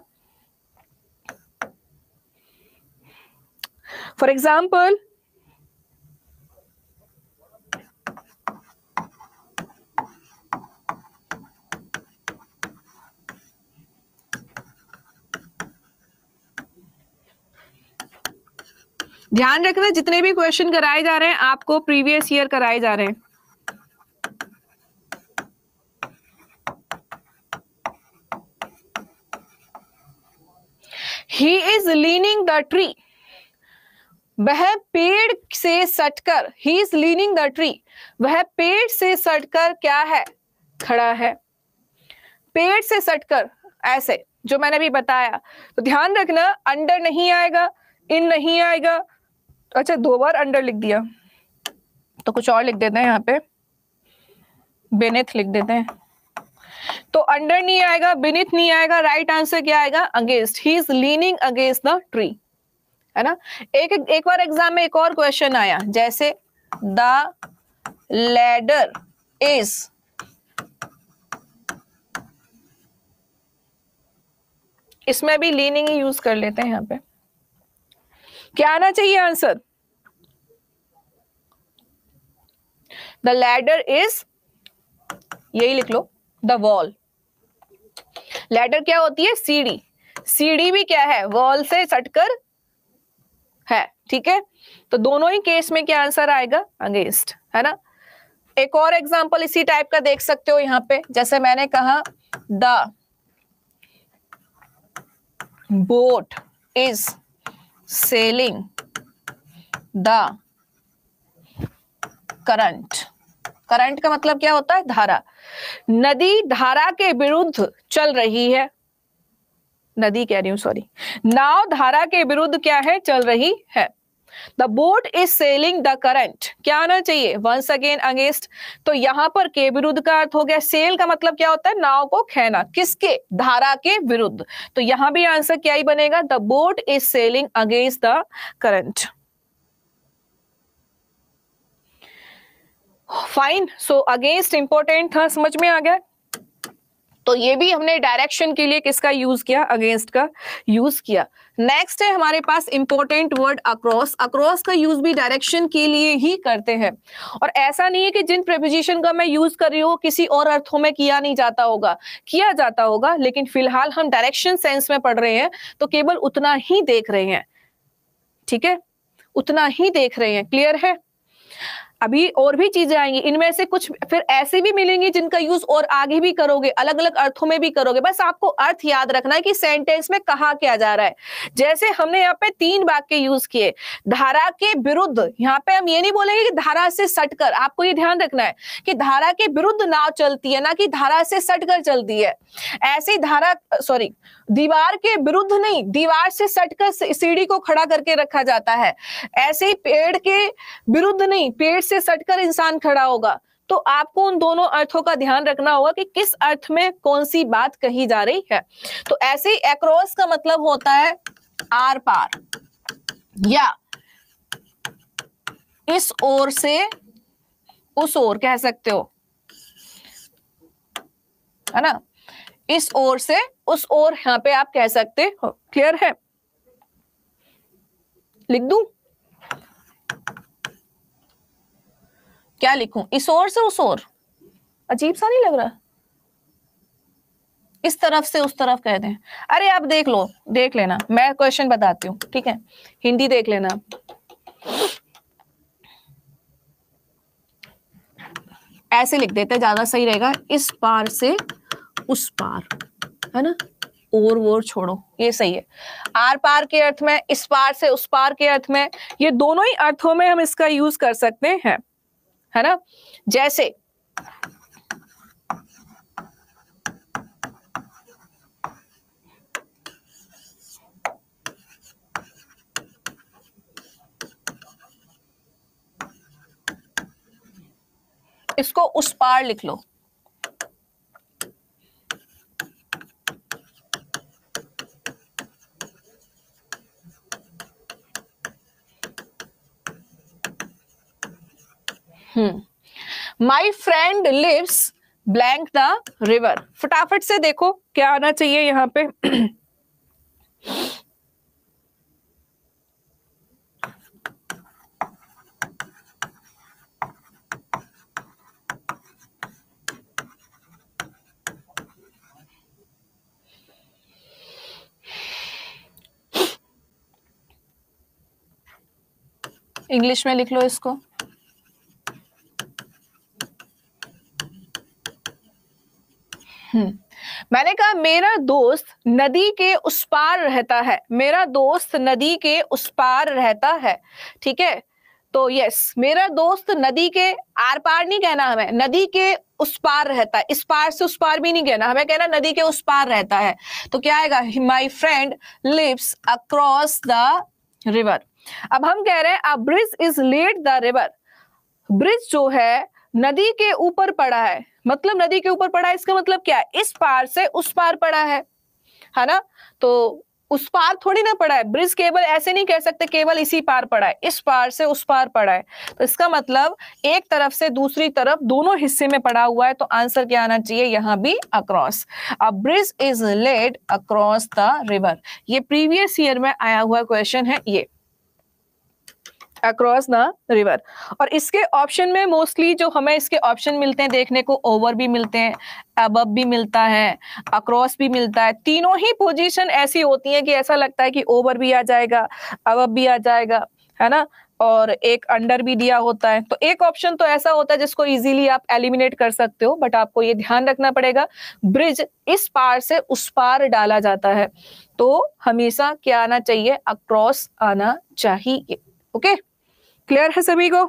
फॉर एग्जाम्पल ध्यान रखना जितने भी क्वेश्चन कराए जा रहे हैं आपको प्रीवियस ईयर कराए जा रहे हैं he is leaning the tree वह पेड़ से सटकर he is leaning the tree वह पेड़ से सटकर क्या है खड़ा है पेड़ से सटकर ऐसे जो मैंने भी बताया तो ध्यान रखना अंडर नहीं आएगा इन नहीं आएगा अच्छा दो बार अंडर लिख दिया तो कुछ और लिख देते हैं यहाँ पे बेनेथ लिख देते हैं तो अंडर नहीं आएगा बिनिथ नहीं आएगा राइट आंसर क्या आएगा against he is leaning against the tree है ना एक एक बार एग्जाम में एक और क्वेश्चन आया जैसे द लैडर इज इसमें भी लीनिंग ही यूज कर लेते हैं यहाँ पे क्या आना चाहिए आंसर द लैडर इज यही लिख लो द वॉल लैडर क्या होती है सीढ़ी सीढ़ी भी क्या है वॉल से सटकर है ठीक है तो दोनों ही केस में क्या आंसर आएगा अगेंस्ट है ना एक और एग्जाम्पल इसी टाइप का देख सकते हो यहां पे जैसे मैंने कहा the boat is sailing the current current का मतलब क्या होता है धारा नदी धारा के विरुद्ध चल रही है नदी कह रही हूं सॉरी नाव धारा के विरुद्ध क्या है चल रही है the boat is sailing the current क्या आना चाहिए वंस अगेन अगेंस्ट तो यहां पर के विरुद्ध का अर्थ हो गया सेल का मतलब क्या होता है नाव को खेना किसके धारा के विरुद्ध तो यहां भी आंसर क्या ही बनेगा the boat is sailing against the current fine so against important था समझ में आ गया तो ये भी हमने डायरेक्शन के लिए किसका यूज किया अगेंस्ट का यूज किया नेक्स्ट है हमारे पास इंपॉर्टेंट वर्ड अक्रॉस अक्रॉस का यूज भी डायरेक्शन के लिए ही करते हैं और ऐसा नहीं है कि जिन प्रिपोजिशन का मैं यूज कर रही हूँ किसी और अर्थों में किया नहीं जाता होगा किया जाता होगा लेकिन फिलहाल हम डायरेक्शन सेंस में पढ़ रहे हैं तो केवल उतना ही देख रहे हैं ठीक है उतना ही देख रहे हैं क्लियर है अभी और भी चीजें आएंगी इनमें से कुछ फिर ऐसे भी मिलेंगी जिनका यूज और आगे भी करोगे अलग अलग अर्थों में भी करोगे बस आपको अर्थ याद रखना है कि सेंटेंस में कहा क्या जा रहा है जैसे हमने यहाँ पे तीन वाक्य यूज किए धारा के विरुद्ध यहाँ पे हम ये नहीं बोलेंगे कि धारा से सटकर आपको ये ध्यान रखना है कि धारा के विरुद्ध नाव चलती है ना कि धारा से सटकर चलती है ऐसी धारा सॉरी दीवार के विरुद्ध नहीं दीवार से सटकर सीढ़ी को खड़ा करके रखा जाता है ऐसे ही पेड़ के विरुद्ध नहीं पेड़ से सटकर इंसान खड़ा होगा तो आपको उन दोनों अर्थों का ध्यान रखना होगा कि किस अर्थ में कौन सी बात कही जा रही है तो ऐसे ही एक्रॉस का मतलब होता है आर पार या इस ओर से उस ओर कह सकते हो है ना इस ओर से उस ओर यहां पे आप कह सकते हो क्लियर है लिख दू क्या लिखूं इस ओर से उस ओर अजीब सा नहीं लग रहा इस तरफ से उस तरफ कह दें अरे आप देख लो देख लेना मैं क्वेश्चन बताती हूँ ठीक है हिंदी देख लेना ऐसे लिख देते ज्यादा सही रहेगा इस पार से उस पार है ना और वोर छोड़ो ये सही है आर पार के अर्थ में इस पार से उस पार के अर्थ में ये दोनों ही अर्थों में हम इसका यूज कर सकते हैं है ना जैसे इसको उस पार लिख लो my my friend lives blank the river फटाफट से देखो क्या आना चाहिए यहाँ पे इंग्लिश में लिख लो इसको हम्म। मैंने कहा मेरा दोस्त नदी के उस पार रहता है मेरा दोस्त नदी के उस पार रहता है ठीक है तो यस मेरा दोस्त नदी के आर पार नहीं कहना हमें नदी के उस पार रहता है इस पार से उस पार भी नहीं कहना हमें कहना नदी के उस पार रहता है तो क्या आएगा my friend lives across the river अब हम कह रहे हैं a bridge is laid the river bridge जो है नदी के ऊपर पड़ा है मतलब नदी के ऊपर पड़ा है इसका मतलब क्या है इस पार से उस पार पड़ा है है ना तो उस पार थोड़ी ना पड़ा है ब्रिज केवल ऐसे नहीं कह सकते केवल इसी पार पड़ा है इस पार से उस पार पड़ा है तो इसका मतलब एक तरफ से दूसरी तरफ दोनों हिस्से में पड़ा हुआ है तो आंसर क्या आना चाहिए यहां भी across a bridge is laid across the river ये प्रीवियस ईयर में आया हुआ क्वेश्चन है ये अक्रॉस द रिवर और इसके ऑप्शन में मोस्टली जो हमें इसके ऑप्शन मिलते हैं देखने को ओवर भी मिलते हैं अब भी मिलता है अक्रॉस भी मिलता है तीनों ही पोजीशन ऐसी होती है कि ऐसा लगता है कि ओवर भी आ जाएगा अब भी आ जाएगा है ना और एक अंडर भी दिया होता है तो एक ऑप्शन तो ऐसा होता है जिसको इजीली आप एलिमिनेट कर सकते हो बट आपको ये ध्यान रखना पड़ेगा ब्रिज इस पार से उस पार डाला जाता है तो हमेशा क्या आना चाहिए अक्रॉस आना चाहिए ओके okay? क्लियर है सभी को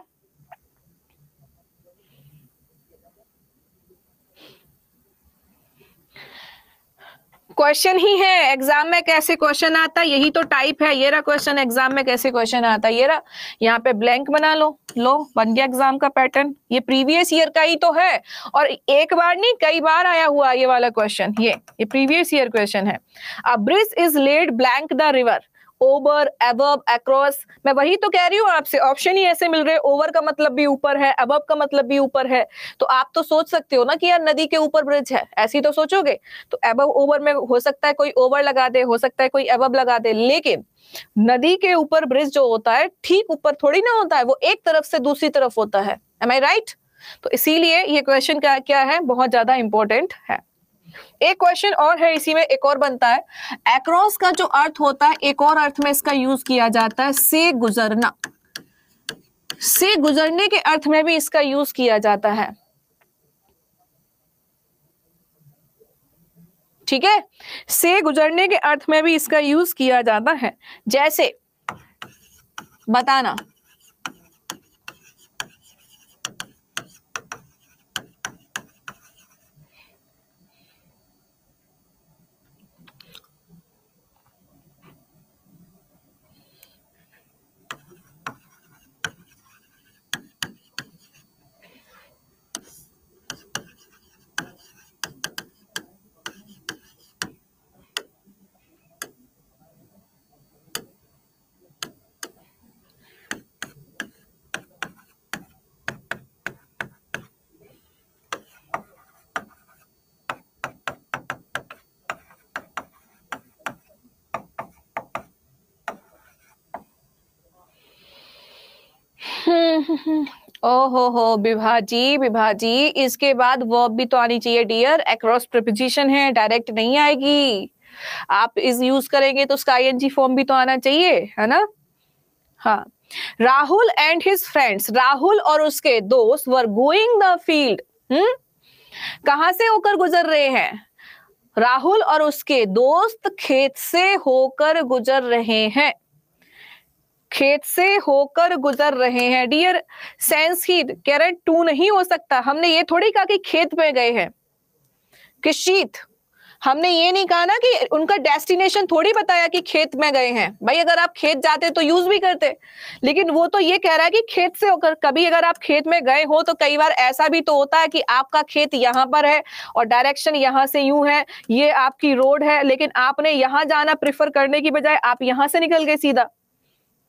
क्वेश्चन ही है एग्जाम में कैसे क्वेश्चन आता यही तो टाइप है ये रहा क्वेश्चन एग्जाम में कैसे क्वेश्चन आता ये रहा यहाँ पे ब्लैंक बना लो लो बन गया एग्जाम का पैटर्न ये प्रीवियस ईयर का ही तो है और एक बार नहीं कई बार आया हुआ ये वाला क्वेश्चन ये ये प्रीवियस ईयर क्वेश्चन है a bridge bridge is laid blank the river over एब एक्रॉस मैं वही तो कह रही हूँ आपसे ऑप्शन ही ऐसे मिल रहे ओवर का मतलब भी ऊपर है अबब का मतलब भी ऊपर है तो आप तो सोच सकते हो ना कि यार नदी के ऊपर ब्रिज है ऐसी तो सोचोगे तो एबब ओवर में हो सकता है कोई ओवर लगा दे हो सकता है कोई एबब लगा दे लेकिन नदी के ऊपर ब्रिज जो होता है ठीक ऊपर थोड़ी ना होता है वो एक तरफ से दूसरी तरफ होता है एम आई राइट तो इसीलिए ये क्वेश्चन क्या क्या है बहुत ज्यादा इंपॉर्टेंट है एक क्वेश्चन और है इसी में एक और बनता है एक्रॉस का जो अर्थ होता है एक और अर्थ में इसका यूज किया जाता है से गुजरना से गुजरने के अर्थ में भी इसका यूज किया जाता है ठीक है से गुजरने के अर्थ में भी इसका यूज किया जाता है जैसे बताना ओहो हो विभा विभाजी इसके बाद वर्ब भी तो आनी चाहिए डियर एक्रॉस प्रिपोजिशन है डायरेक्ट नहीं आएगी आप इस यूज करेंगे तो उसका एनजी फॉर्म भी तो आना चाहिए है ना हाँ Rahul and his friends Rahul और उसके दोस्त वर गोइंग द फील्ड हम्म कहा से होकर गुजर रहे हैं राहुल और उसके दोस्त खेत से होकर गुजर रहे हैं खेत से होकर गुजर रहे हैं डियर सेंस ही कह रहे टू नहीं हो सकता हमने ये थोड़ी कहा कि खेत में गए हैं कि शीत हमने ये नहीं कहा ना कि उनका डेस्टिनेशन थोड़ी बताया कि खेत में गए हैं भाई अगर आप खेत जाते तो यूज भी करते लेकिन वो तो ये कह रहा है कि खेत से होकर कभी अगर आप खेत में गए हो तो कई बार ऐसा भी तो होता है कि आपका खेत यहाँ पर है और डायरेक्शन यहाँ से यूं है ये आपकी रोड है लेकिन आपने यहाँ जाना प्रिफर करने की बजाय आप यहाँ से निकल गए सीधा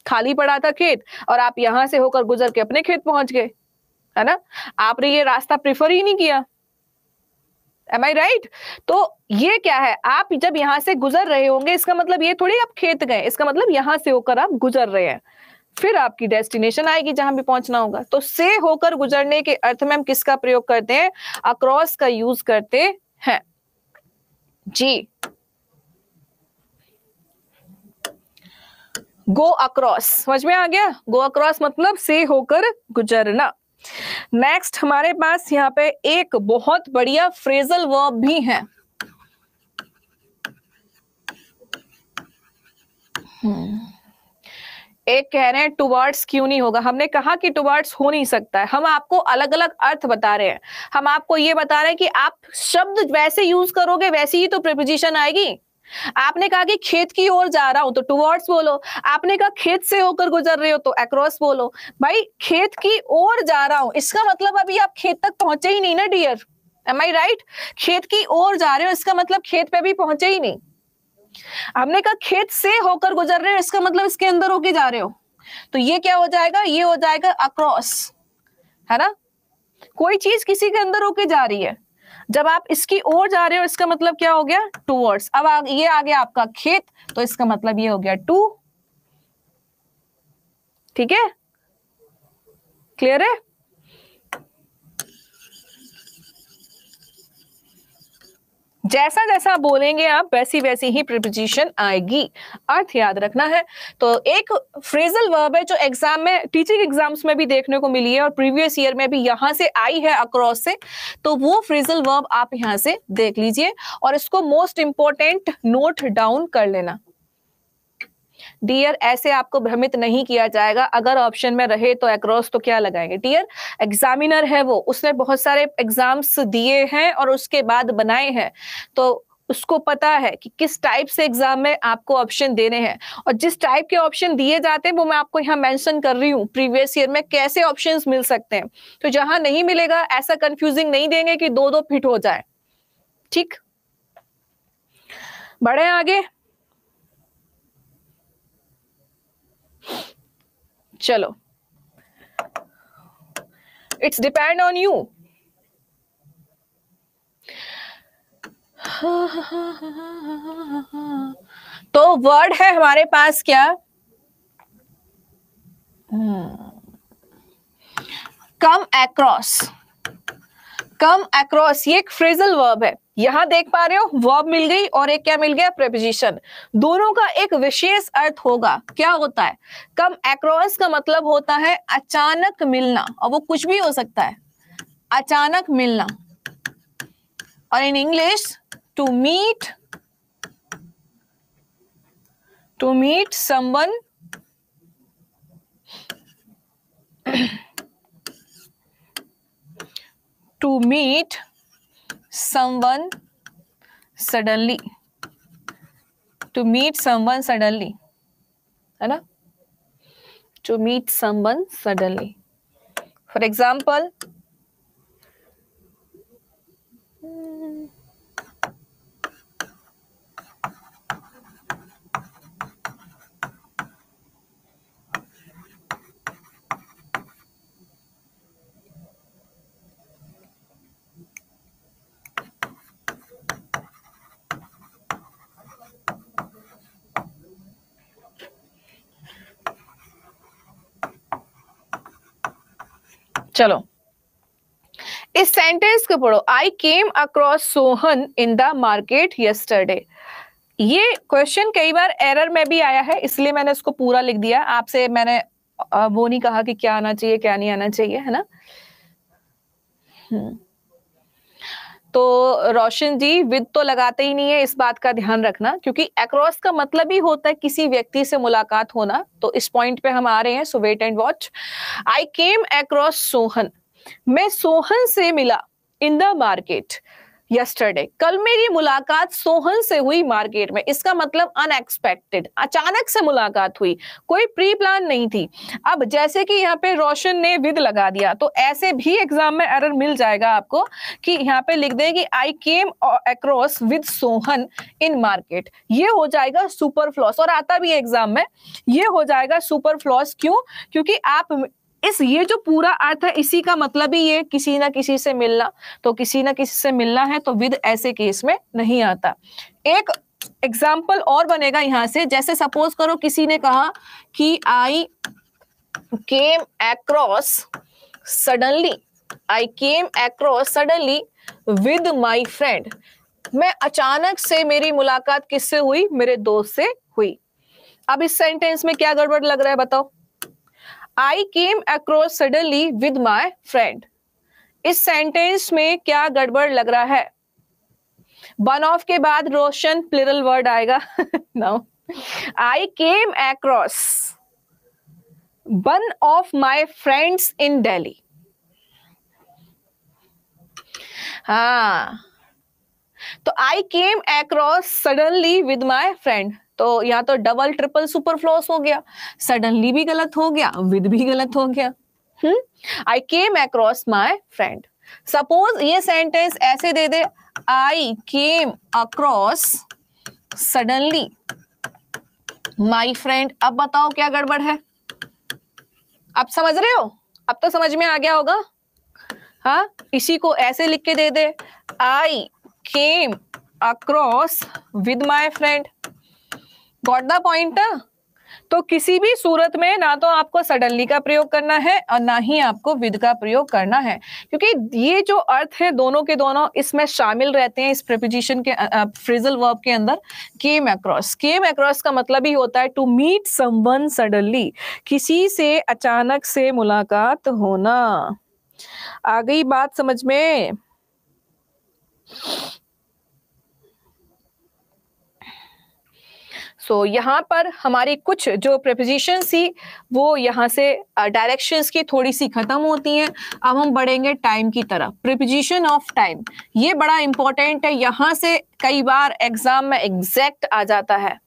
खाली पड़ा था खेत और आप यहां से होकर गुजर के अपने खेत पहुंच गए है ना आपने ये रास्ता प्रिफर ही नहीं किया एम आई राइट तो ये क्या है आप जब यहां से गुजर रहे होंगे इसका मतलब ये थोड़ी आप खेत गए इसका मतलब यहां से होकर आप गुजर रहे हैं फिर आपकी डेस्टिनेशन आएगी जहां भी पहुंचना होगा तो से होकर गुजरने के अर्थ में हम किसका प्रयोग करते हैं अक्रॉस का यूज करते हैं जी गो अक्रॉस समझ में आ गया गो अक्रॉस मतलब से होकर गुजरना नेक्स्ट हमारे पास यहाँ पे एक बहुत बढ़िया फ्रेजल वर्ब भी है hmm. एक कह रहे हैं टुवर्ड्स क्यों नहीं होगा हमने कहा कि टुवर्ड्स हो नहीं सकता है हम आपको अलग अलग अर्थ बता रहे हैं हम आपको ये बता रहे हैं कि आप शब्द वैसे यूज करोगे वैसे ही तो प्रिपोजिशन आएगी आपने कहा कि खेत की ओर जा रहा हूं तो टूवर्ड्स बोलो आपने कहा खेत से होकर गुजर रहे हो तो अक्रॉस बोलो भाई खेत की ओर जा रहा हूं इसका मतलब अभी आप खेत तक पहुंचे ही नहीं ना डियर एम आई राइट खेत की ओर जा रहे हो इसका मतलब खेत पे भी पहुंचे ही नहीं आपने कहा खेत से होकर गुजर रहे हो इसका मतलब इसके अंदर होके जा रहे हो तो ये क्या हो जाएगा ये हो जाएगा अक्रॉस है ना कोई चीज किसी के अंदर होके जा रही है जब आप इसकी ओर जा रहे हो इसका मतलब क्या हो गया टूवर्ड्स अब आ, ये आ गया आपका खेत तो इसका मतलब ये हो गया टू ठीक है क्लियर है जैसा जैसा बोलेंगे आप वैसी वैसी ही प्रिपोजिशन आएगी अर्थ याद रखना है तो एक फ्रेजल वर्ब है जो एग्जाम में टीचिंग एग्जाम्स में भी देखने को मिली है और प्रीवियस ईयर में भी यहां से आई है अक्रॉस से तो वो फ्रेजल वर्ब आप यहाँ से देख लीजिए और इसको मोस्ट इंपॉर्टेंट नोट डाउन कर लेना डियर ऐसे आपको भ्रमित नहीं किया जाएगा अगर ऑप्शन में रहे तो अक्रॉस तो क्या लगाएंगे डियर एग्जामिनर है वो उसने बहुत सारे एग्जाम्स दिए हैं और उसके बाद बनाए हैं तो उसको पता है कि किस टाइप से एग्जाम में आपको ऑप्शन देने हैं और जिस टाइप के ऑप्शन दिए जाते हैं वो मैं आपको यहाँ मेंशन कर रही हूँ प्रीवियस ईयर में कैसे ऑप्शन मिल सकते हैं तो जहां नहीं मिलेगा ऐसा कंफ्यूजिंग नहीं देंगे कि दो दो फिट हो जाए ठीक बढ़े आगे चलो इट्स डिपेंड ऑन यू तो वर्ड है हमारे पास क्या come hmm. Across come across ये एक फ्रेजल वर्ब है यहां देख पा रहे हो वर्ब मिल गई और एक क्या मिल गया प्रेपोजिशन दोनों का एक विशेष अर्थ होगा क्या होता है कम अक्रॉस का मतलब होता है अचानक मिलना और वो कुछ भी हो सकता है अचानक मिलना और in English to meet to meet someone to meet someone suddenly to meet someone suddenly है to meet someone suddenly for example चलो इस सेंटेंस को पढ़ो I came across Sohan in the market yesterday ये क्वेश्चन कई बार एरर में भी आया है इसलिए मैंने इसको पूरा लिख दिया आपसे मैंने वो नहीं कहा कि क्या आना चाहिए क्या नहीं आना चाहिए है ना हम्म। तो रोशन जी विद तो लगाते ही नहीं है इस बात का ध्यान रखना क्योंकि अक्रॉस का मतलब ही होता है किसी व्यक्ति से मुलाकात होना तो इस पॉइंट पे हम आ रहे हैं so wait and watch I came across Sohan मैं सोहन से मिला इन द मार्केट यस्टरडे कल मेरी मुलाकात सोहन से हुई मार्केट में इसका मतलब अनएक्सपेक्टेड अचानक से मुलाकात हुई कोई प्री प्लान नहीं थी अब जैसे कि यहाँ पे रोशन ने विद लगा दिया तो ऐसे भी एग्जाम में एरर मिल जाएगा आपको कि यहाँ पे लिख दें कि I came across with Sohan in market ये हो जाएगा सुपर फ्लॉस और आता भी एग्जाम में ये हो जाएगा सुपर फ्लॉस क्यों क्योंकि आप इस ये जो पूरा अर्थ है इसी का मतलब ही ये किसी ना किसी से मिलना तो किसी ना किसी से मिलना है तो विद ऐसे केस में नहीं आता एक एग्जाम्पल और बनेगा यहां से जैसे सपोज करो किसी ने कहा कि I came across suddenly I came across suddenly with my friend मैं अचानक से मेरी मुलाकात किससे हुई मेरे दोस्त से हुई अब इस सेंटेंस में क्या गड़बड़ लग रहा है बताओ I came across suddenly with my friend इस सेंटेंस में क्या गड़बड़ लग रहा है वन ऑफ के बाद रोशन प्लेरल वर्ड आएगा now I came across one of my friends in Delhi हाँ तो I came across suddenly with my friend तो या तो डबल ट्रिपल सुपर फ्लॉस हो गया सडनली भी गलत हो गया विद भी गलत हो गया I came across my friend suppose ये सेंटेंस ऐसे दे दे I came across suddenly my friend अब बताओ क्या गड़बड़ है अब समझ रहे हो अब तो समझ में आ गया होगा हाँ इसी को ऐसे लिख के दे दे I came across with my friend got the point तो किसी भी सूरत में ना तो आपको सडनली का प्रयोग करना है और ना ही आपको विद का प्रयोग करना है क्योंकि ये जो अर्थ है दोनों के दोनों इसमें शामिल रहते हैं इस प्रिपोजिशन के फ्रिजल वर्ब के अंदर केम अक्रॉस केम अक्रॉस का मतलब ही होता है टू मीट समवन सडनली किसी से अचानक से मुलाकात होना आ गई बात समझ में सो so, यहाँ पर हमारी कुछ जो प्रपोजिशन थी वो यहाँ से डायरेक्शंस uh, की थोड़ी सी ख़त्म होती हैं अब हम बढ़ेंगे टाइम की तरफ प्रपोजिशन ऑफ टाइम ये बड़ा इंपॉर्टेंट है यहाँ से कई बार एग्जाम में एग्जैक्ट आ जाता है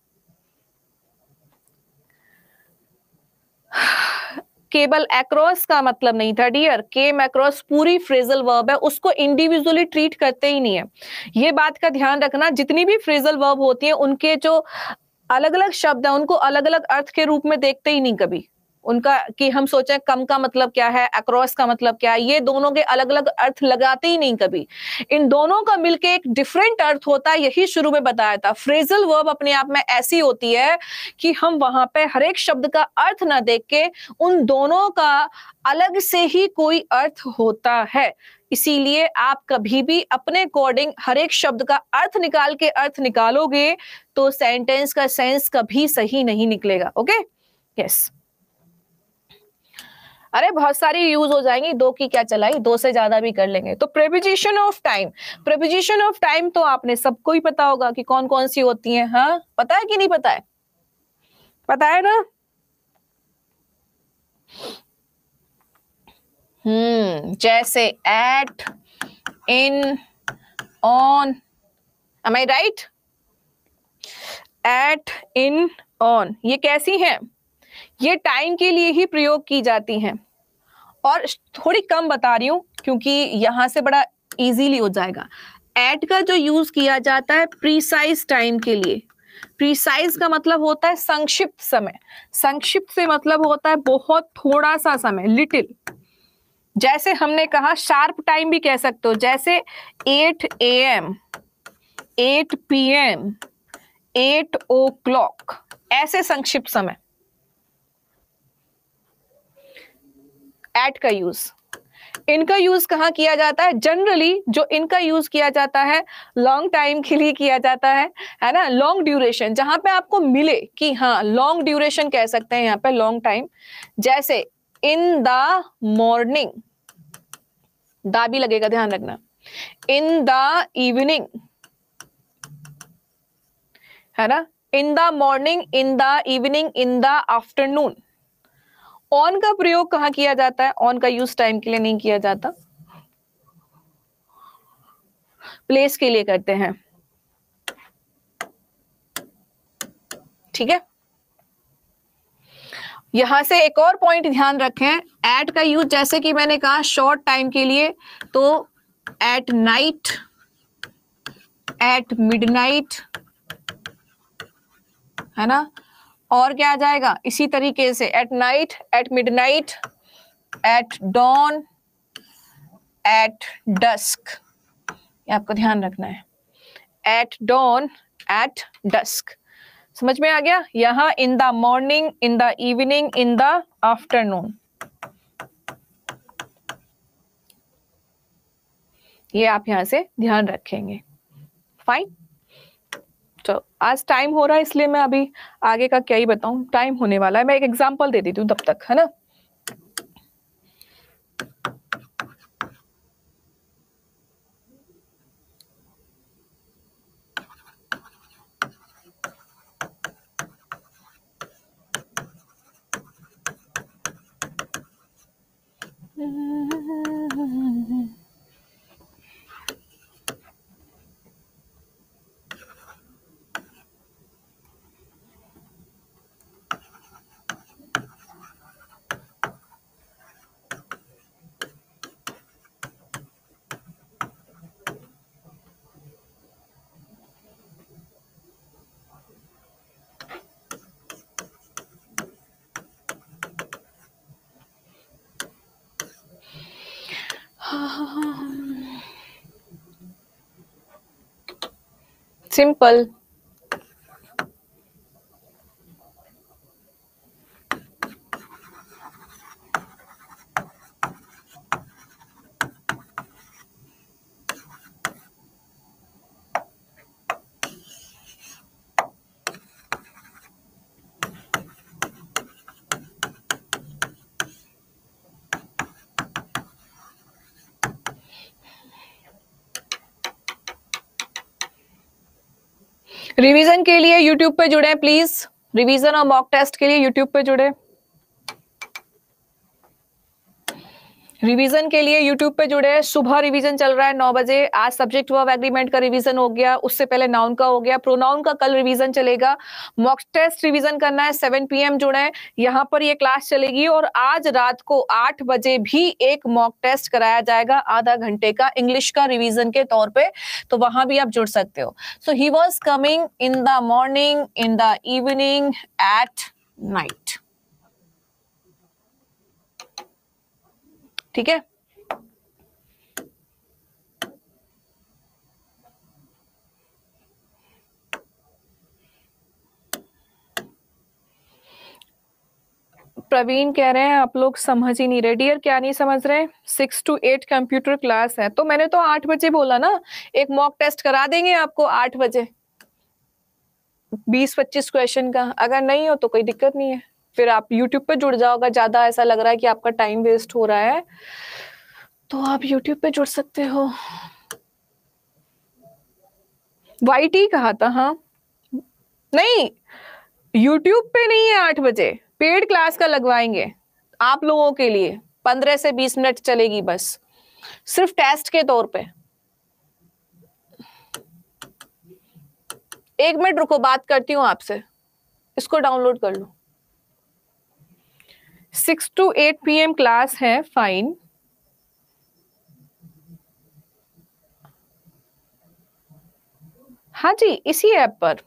केबल एक्रॉस का मतलब नहीं था डियर केम एक्रॉस पूरी फ्रेजल वर्ब है उसको इंडिविजुअली ट्रीट करते ही नहीं है ये बात का ध्यान रखना जितनी भी फ्रेजल वर्ब होती है उनके जो अलग अलग शब्द है उनको अलग अलग अर्थ के रूप में देखते ही नहीं कभी उनका कि हम सोचें कम का मतलब क्या है अक्रॉस का मतलब क्या है ये दोनों के अलग अलग अर्थ लगाते ही नहीं कभी इन दोनों का मिलके एक डिफरेंट अर्थ होता है यही शुरू में बताया था फ्रेजल वर्ब अपने आप में ऐसी होती है कि हम वहां पे हर एक शब्द का अर्थ ना देख के उन दोनों का अलग से ही कोई अर्थ होता है इसीलिए आप कभी भी अपने अकॉर्डिंग हर एक शब्द का अर्थ निकाल के अर्थ निकालोगे तो सेंटेंस का सेंस कभी सही नहीं निकलेगा ओके यस yes. अरे बहुत सारी यूज हो जाएंगी दो की क्या चलाई दो से ज्यादा भी कर लेंगे तो preposition of time preposition of time तो आपने सबको ही पता होगा कि कौन कौन सी होती है हाँ पता है कि नहीं पता है पता है ना हम्म जैसे at in on am I right at in on ये कैसी हैं ये टाइम के लिए ही प्रयोग की जाती हैं और थोड़ी कम बता रही हूं क्योंकि यहां से बड़ा इजीली हो जाएगा एट का जो यूज किया जाता है प्रीसाइज टाइम के लिए प्रीसाइज का मतलब होता है संक्षिप्त समय संक्षिप्त से मतलब होता है बहुत थोड़ा सा समय लिटिल जैसे हमने कहा शार्प टाइम भी कह सकते हो जैसे at A M at P M at o'clock ऐसे संक्षिप्त समय एट का यूज इनका यूज कहाँ किया जाता है जनरली जो इनका यूज किया जाता है लॉन्ग टाइम के लिए किया जाता है है ना लॉन्ग ड्यूरेशन जहां पे आपको मिले कि हाँ लॉन्ग ड्यूरेशन कह सकते हैं यहाँ पे लॉन्ग टाइम जैसे इन द मॉर्निंग दा भी लगेगा ध्यान रखना इन द इवनिंग है ना in the morning in the evening in the afternoon on का प्रयोग कहाँ किया जाता है ऑन का यूज टाइम के लिए नहीं किया जाता प्लेस के लिए करते हैं ठीक है यहां से एक और पॉइंट ध्यान रखें एट का यूज जैसे कि मैंने कहा शॉर्ट टाइम के लिए तो एट नाइट एट मिडनाइट है ना और क्या आ जाएगा इसी तरीके से at night at midnight at dawn at dusk आपको ध्यान रखना है एट डॉन एट डस्क समझ में आ गया यहां in the morning in the evening in the afternoon ये आप यहां से ध्यान रखेंगे फाइन तो आज टाइम हो रहा है इसलिए मैं अभी आगे का क्या ही बताऊं टाइम होने वाला है मैं एक एग्जांपल दे देती हूँ तब तक है ना simple रिवीजन के लिए यूट्यूब पे जुड़े प्लीज रिवीजन और मॉक टेस्ट के लिए यूट्यूब पे जुड़े रिवीजन के लिए यूट्यूब पे जुड़े हैं सुबह रिवीजन चल रहा है नौ बजे आज सब्जेक्ट वर्ब एग्रीमेंट का रिवीजन हो गया उससे पहले नाउन का हो गया प्रोनाउन का कल रिवीजन चलेगा मॉक टेस्ट रिवीजन करना है सेवन एम जुड़े यहाँ पर ये क्लास चलेगी और आज रात को आठ बजे भी एक मॉक टेस्ट कराया जाएगा आधा घंटे का इंग्लिश का रिविजन के तौर पर तो वहां भी आप जुड़ सकते हो so he was coming in the morning in the evening at night ठीक है प्रवीण कह रहे हैं आप लोग समझ ही नहीं रहे डियर क्या नहीं समझ रहे six to eight computer class है तो मैंने तो आठ बजे बोला ना एक मॉक टेस्ट करा देंगे आपको आठ बजे बीस पच्चीस क्वेश्चन का अगर नहीं हो तो कोई दिक्कत नहीं है फिर आप यूट्यूब पे जुड़ जाओगे ज्यादा ऐसा लग रहा है कि आपका टाइम वेस्ट हो रहा है तो आप यूट्यूब पे जुड़ सकते हो वाई टी कहा था हाँ नहीं यूट्यूब पे नहीं है आठ बजे पेड क्लास का लगवाएंगे आप लोगों के लिए पंद्रह से बीस मिनट चलेगी बस सिर्फ टेस्ट के तौर पे एक मिनट रुको बात करती हूँ आपसे इसको डाउनलोड कर लो six to eight PM class है फाइन हाँ जी इसी ऐप पर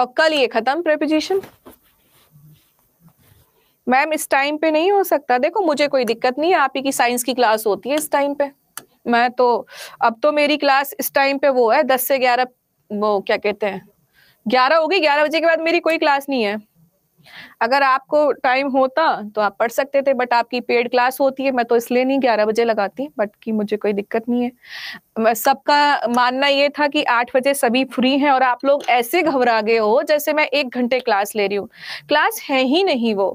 और कल ये खत्म प्रेपोजिशन मैम इस टाइम पे नहीं हो सकता देखो मुझे कोई दिक्कत नहीं है आप ही की साइंस की क्लास होती है इस टाइम पे मैं तो अब तो मेरी क्लास इस टाइम पे वो है दस से ग्यारह वो क्या कहते हैं ग्यारह हो गई ग्यारह बजे के बाद मेरी कोई क्लास नहीं है अगर आपको टाइम होता तो आप पढ़ सकते थे बट आपकी पेड क्लास होती है मैं तो इसलिए नहीं ग्यारह बजे लगाती बट कि मुझे कोई दिक्कत नहीं है सबका मानना ये था कि आठ बजे सभी फ्री हैं और आप लोग ऐसे घबरा गए हो जैसे मैं एक घंटे क्लास ले रही हूँ क्लास है ही नहीं वो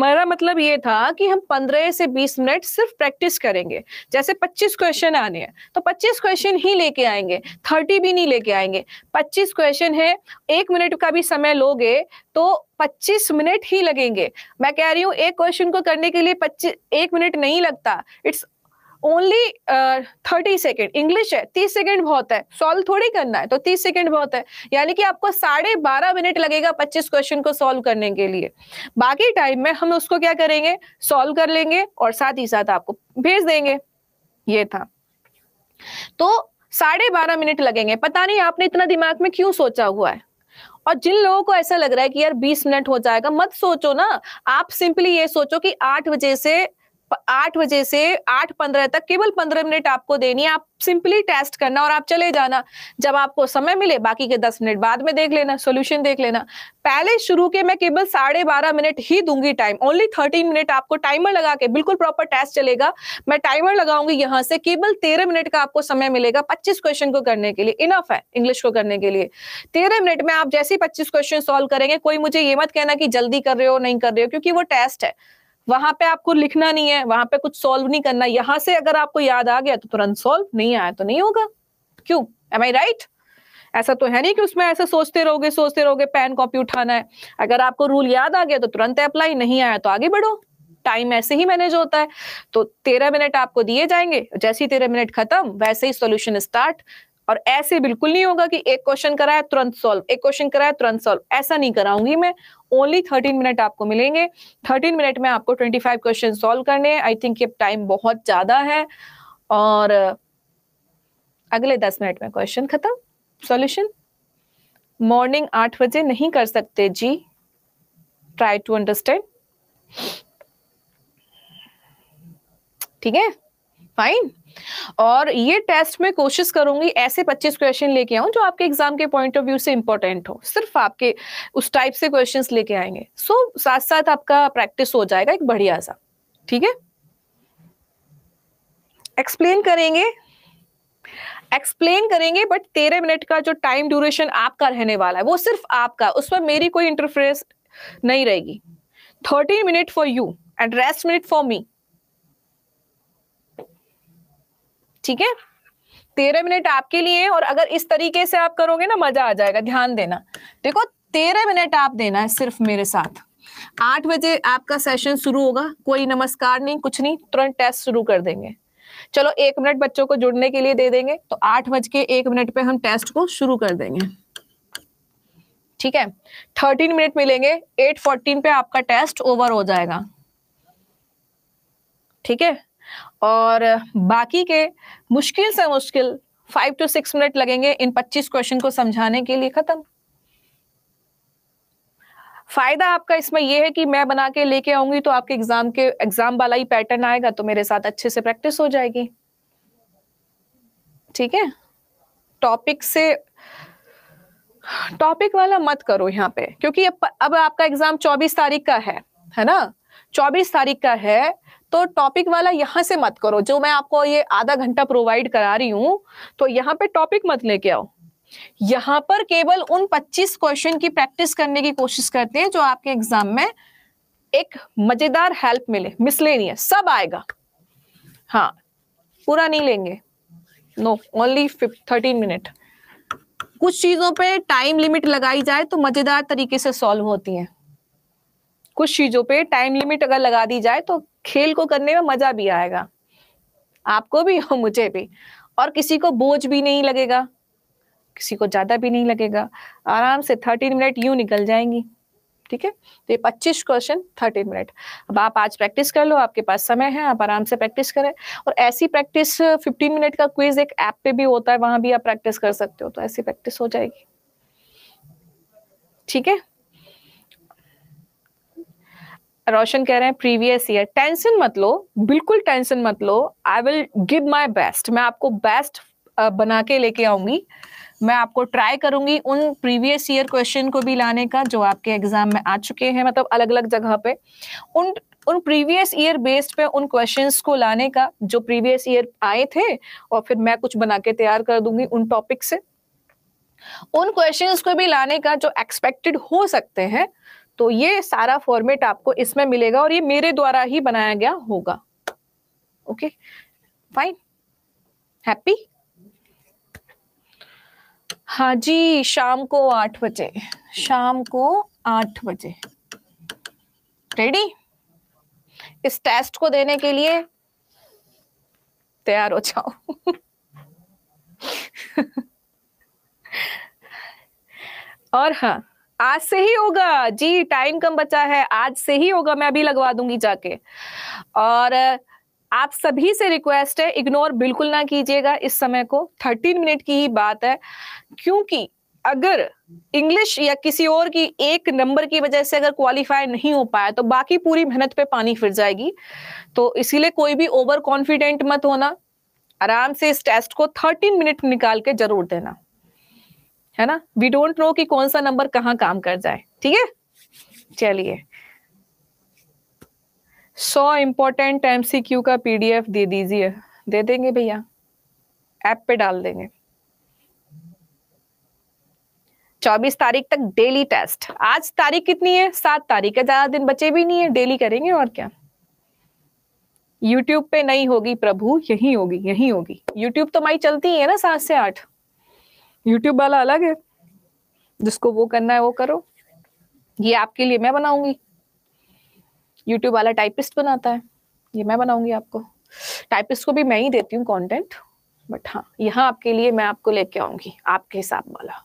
मेरा मतलब ये था कि हम पंद्रह से बीस मिनट सिर्फ प्रैक्टिस करेंगे जैसे पच्चीस क्वेश्चन आने हैं तो पच्चीस क्वेश्चन ही लेके आएंगे थर्टी भी नहीं लेके आएंगे पच्चीस क्वेश्चन है एक मिनट का भी समय लोगे तो पच्चीस मिनट ही लगेंगे मैं कह रही हूँ एक क्वेश्चन को करने के लिए पच्चीस एक मिनट नहीं लगता it's only thirty second English है तीस सेकेंड बहुत है सॉल्व थोड़ी करना है तो तीस सेकेंड बहुत है यानी कि आपको साढ़े बारह मिनट लगेगा पच्चीस क्वेश्चन को सॉल्व करने के लिए बाकी टाइम में हम उसको क्या करेंगे सॉल्व कर लेंगे और साथ ही साथ आपको भेज देंगे ये था तो साढ़े बारह मिनट लगेंगे पता नहीं आपने इतना दिमाग में क्यों सोचा हुआ है और जिन लोगों को ऐसा लग रहा है कि यार 20 मिनट हो जाएगा मत सोचो ना आप सिंपली ये सोचो कि 8 बजे से आठ बजे से आठ पंद्रह तक केवल पंद्रह मिनट आपको देनी है आप सिंपली टेस्ट करना और आप चले जाना जब आपको समय मिले बाकी के दस मिनट बाद में देख लेना सोल्यूशन देख लेना पहले शुरू के मैं केवल साढ़े बारह मिनट ही दूंगी टाइम ओनली थर्टीन मिनट आपको टाइमर लगा के बिल्कुल प्रॉपर टेस्ट चलेगा मैं टाइमर लगाऊंगी यहाँ से केवल तेरह मिनट का आपको समय मिलेगा पच्चीस क्वेश्चन को करने के लिए इनफ है इंग्लिश को करने के लिए तेरह मिनट में आप जैसे ही पच्चीस क्वेश्चन सोल्व करेंगे कोई मुझे ये मत कहना कि जल्दी कर रहे हो नहीं कर रहे हो क्योंकि वो टेस्ट है वहां पे आपको लिखना नहीं है वहां पे कुछ सॉल्व नहीं करना यहां से अगर आपको याद आ गया तो तुरंत सॉल्व नहीं आया तो नहीं होगा क्यों एम आई राइट ऐसा तो है नहीं कि उसमें ऐसा सोचते रहोगे सोचते रहोगे पेन कॉपी उठाना है अगर आपको रूल याद आ गया तो तुरंत अप्लाई नहीं आया तो आगे बढ़ो टाइम ऐसे ही मैनेज होता है तो तेरह मिनट आपको दिए जाएंगे जैसे ही तेरह मिनट खत्म वैसे ही सोल्यूशन स्टार्ट और ऐसे बिल्कुल नहीं होगा कि एक क्वेश्चन कराया तुरंत सॉल्व एक क्वेश्चन कराया तुरंत सॉल्व ऐसा नहीं कराऊंगी मैं ओनली थर्टीन मिनट आपको मिलेंगे थर्टीन मिनट में आपको ट्वेंटी फाइव क्वेश्चन सोल्व करने हैं आई थिंक ये टाइम बहुत ज्यादा है और अगले दस मिनट में क्वेश्चन खत्म सॉल्यूशन मॉर्निंग आठ बजे नहीं कर सकते जी ट्राई टू अंडरस्टैंड ठीक है फाइन और ये टेस्ट में कोशिश करूंगी ऐसे 25 क्वेश्चन लेके आऊं जो आपके एग्जाम के पॉइंट ऑफ व्यू से इंपॉर्टेंट हो सिर्फ आपके उस टाइप से क्वेश्चन लेके आएंगे सो so, साथ साथ आपका प्रैक्टिस हो जाएगा एक बढ़िया सा ठीक है एक्सप्लेन करेंगे एक्सप्लेन करेंगे बट तेरह मिनट का जो टाइम ड्यूरेशन आपका रहने वाला है वो सिर्फ आपका उसमें मेरी कोई इंटरफेरेंस नहीं रहेगी thirteen minute for you and rest minute for me ठीक है तेरह मिनट आपके लिए और अगर इस तरीके से आप करोगे ना मजा आ जाएगा ध्यान देना देखो तेरह मिनट आप देना है सिर्फ मेरे साथ आठ बजे आपका सेशन शुरू होगा कोई नमस्कार नहीं कुछ नहीं तुरंत टेस्ट शुरू कर देंगे चलो एक मिनट बच्चों को जुड़ने के लिए दे देंगे तो आठ बज के एक मिनट पे हम टेस्ट को शुरू कर देंगे ठीक है थर्टीन मिनट मिलेंगे एट फोर्टीन पे आपका टेस्ट ओवर हो जाएगा ठीक है और बाकी के मुश्किल से मुश्किल फाइव टू सिक्स मिनट लगेंगे इन पच्चीस क्वेश्चन को समझाने के लिए खत्म फायदा आपका इसमें यह है कि मैं बना के लेके आऊंगी तो आपके एग्जाम के एग्जाम वाला ही पैटर्न आएगा तो मेरे साथ अच्छे से प्रैक्टिस हो जाएगी ठीक है टॉपिक से टॉपिक वाला मत करो यहाँ पे क्योंकि अब, अब आपका एग्जाम 24 तारीख का है है ना 24 तारीख का है तो टॉपिक वाला यहां से मत करो जो मैं आपको ये आधा घंटा प्रोवाइड करा रही हूं तो यहाँ पे टॉपिक मत लेके आओ यहां पर केवल उन 25 क्वेश्चन की प्रैक्टिस करने की कोशिश करते हैं जो आपके एग्जाम में एक मजेदार हेल्प मिले मिसलेनियस सब आएगा हाँ पूरा नहीं लेंगे नो ओनली थर्टीन मिनट कुछ चीजों पे टाइम लिमिट लगाई जाए तो मजेदार तरीके से सॉल्व होती हैं कुछ चीजों पे टाइम लिमिट अगर लगा दी जाए तो खेल को करने में मजा भी आएगा आपको भी और मुझे भी और किसी को बोझ भी नहीं लगेगा किसी को ज्यादा भी नहीं लगेगा आराम से थर्टीन मिनट यू निकल जाएंगी ठीक है तो ये पच्चीस क्वेश्चन थर्टीन मिनट अब आप आज प्रैक्टिस कर लो आपके पास समय है आप आराम से प्रैक्टिस करें और ऐसी प्रैक्टिस फिफ्टीन मिनट का क्विज एक ऐप पे भी होता है वहां भी आप प्रैक्टिस कर सकते हो तो ऐसी प्रैक्टिस हो जाएगी ठीक है रोशन कह रहे हैं प्रीवियस ईयर टेंशन मत लो बिल्कुल टेंशन मत लो I will give my best मैं आपको बेस्ट बना के लेके आऊंगी मैं आपको ट्राई करूंगी उन प्रीवियस ईयर क्वेश्चन को भी लाने का जो आपके एग्जाम में आ चुके हैं मतलब अलग अलग जगह पे उन उन प्रीवियस ईयर बेस्ड पे उन क्वेश्चंस को लाने का जो प्रीवियस ईयर आए थे और फिर मैं कुछ बना के तैयार कर दूंगी उन टॉपिक से उन क्वेश्चंस को भी लाने का जो एक्सपेक्टेड हो सकते हैं तो ये सारा फॉर्मेट आपको इसमें मिलेगा और ये मेरे द्वारा ही बनाया गया होगा ओके फाइन हैप्पी हाँ जी शाम को आठ बजे शाम को आठ बजे रेडी इस टेस्ट को देने के लिए तैयार हो जाओ और हाँ आज से ही होगा जी टाइम कम बचा है आज से ही होगा मैं अभी लगवा दूंगी जाके और आप सभी से रिक्वेस्ट है इग्नोर बिल्कुल ना कीजिएगा इस समय को थर्टीन मिनट की ही बात है क्योंकि अगर इंग्लिश या किसी और की एक नंबर की वजह से अगर क्वालिफाई नहीं हो पाया तो बाकी पूरी मेहनत पे पानी फिर जाएगी तो इसीलिए कोई भी ओवर कॉन्फिडेंट मत होना आराम से इस टेस्ट को थर्टीन मिनट निकाल के जरूर देना है ना वी डोंट नो कि कौन सा नंबर कहाँ काम कर जाए ठीक है चलिए सौ इम्पोर्टेंट एमसीक्यू का पीडीएफ दे दीजिए दे देंगे भैया ऐप पे डाल देंगे चौबीस तारीख तक डेली टेस्ट आज तारीख कितनी है सात तारीख है ज्यादा दिन बचे भी नहीं है डेली करेंगे और क्या YouTube पे नहीं होगी प्रभु यही होगी यही होगी YouTube तो माई चलती ही है ना सात से आठ यूट्यूब वाला अलग है जिसको वो करना है वो करो ये आपके लिए मैं बनाऊंगी यूट्यूब वाला टाइपिस्ट बनाता है ये मैं बनाऊंगी आपको टाइपिस्ट को भी मैं ही देती हूँ कॉन्टेंट बट हाँ यहाँ आपके लिए मैं आपको लेके आऊंगी आपके हिसाब वाला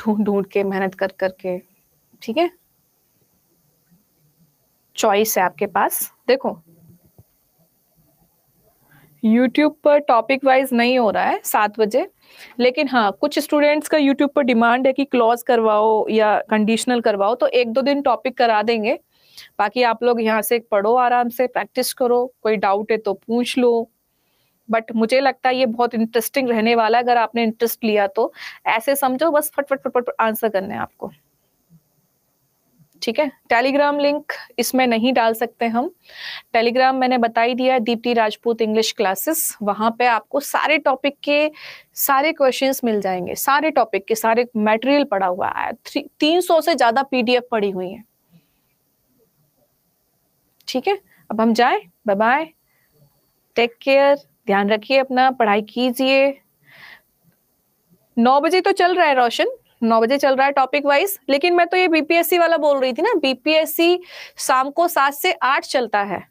ढूंढ ढूंढ के मेहनत कर करके ठीक है चॉइस है आपके पास देखो यूट्यूब पर टॉपिक वाइज नहीं हो रहा है सात बजे लेकिन हाँ कुछ स्टूडेंट्स का यूट्यूब पर डिमांड है कि क्लॉज करवाओ या कंडीशनल करवाओ तो एक दो दिन टॉपिक करा देंगे बाकी आप लोग यहाँ से पढ़ो आराम से प्रैक्टिस करो कोई डाउट है तो पूछ लो बट मुझे लगता है ये बहुत इंटरेस्टिंग रहने वाला है अगर आपने इंटरेस्ट लिया तो ऐसे समझो बस फटफट फटफट आंसर करना है आपको ठीक है टेलीग्राम लिंक इसमें नहीं डाल सकते हम टेलीग्राम मैंने बता ही दिया दीप्ति राजपूत इंग्लिश क्लासेस वहां पे आपको सारे टॉपिक के सारे क्वेश्चंस मिल जाएंगे सारे टॉपिक के सारे मटेरियल पड़ा हुआ है तीन सौ से ज़्यादा पीडीएफ पड़ी हुई है ठीक है अब हम जाए बाय बाय टेक केयर ध्यान रखिए अपना पढ़ाई कीजिए नौ बजे तो चल रहा है रोशन नौ बजे चल रहा है टॉपिक वाइज लेकिन मैं तो ये बीपीएससी वाला बोल रही थी ना बीपीएससी शाम को सात से आठ चलता है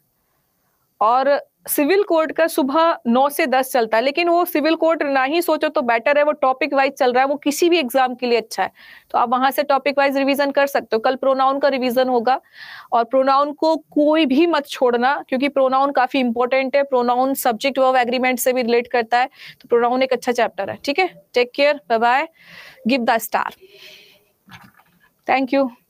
और सिविल कोर्ट का सुबह नौ से दस चलता है लेकिन वो सिविल कोर्ट ना ही सोचो तो बेटर है वो टॉपिक वाइज चल रहा है वो किसी भी एग्जाम के लिए अच्छा है तो आप वहां से टॉपिक वाइज रिवीजन कर सकते हो कल प्रोनाउन का रिवीजन होगा और प्रोनाउन को कोई भी मत छोड़ना क्योंकि प्रोनाउन काफी इंपॉर्टेंट है प्रोनाउन सब्जेक्ट वर्ब एग्रीमेंट से भी रिलेट करता है तो प्रोनाउन एक अच्छा चैप्टर है ठीक है take care bye bye give the star thank you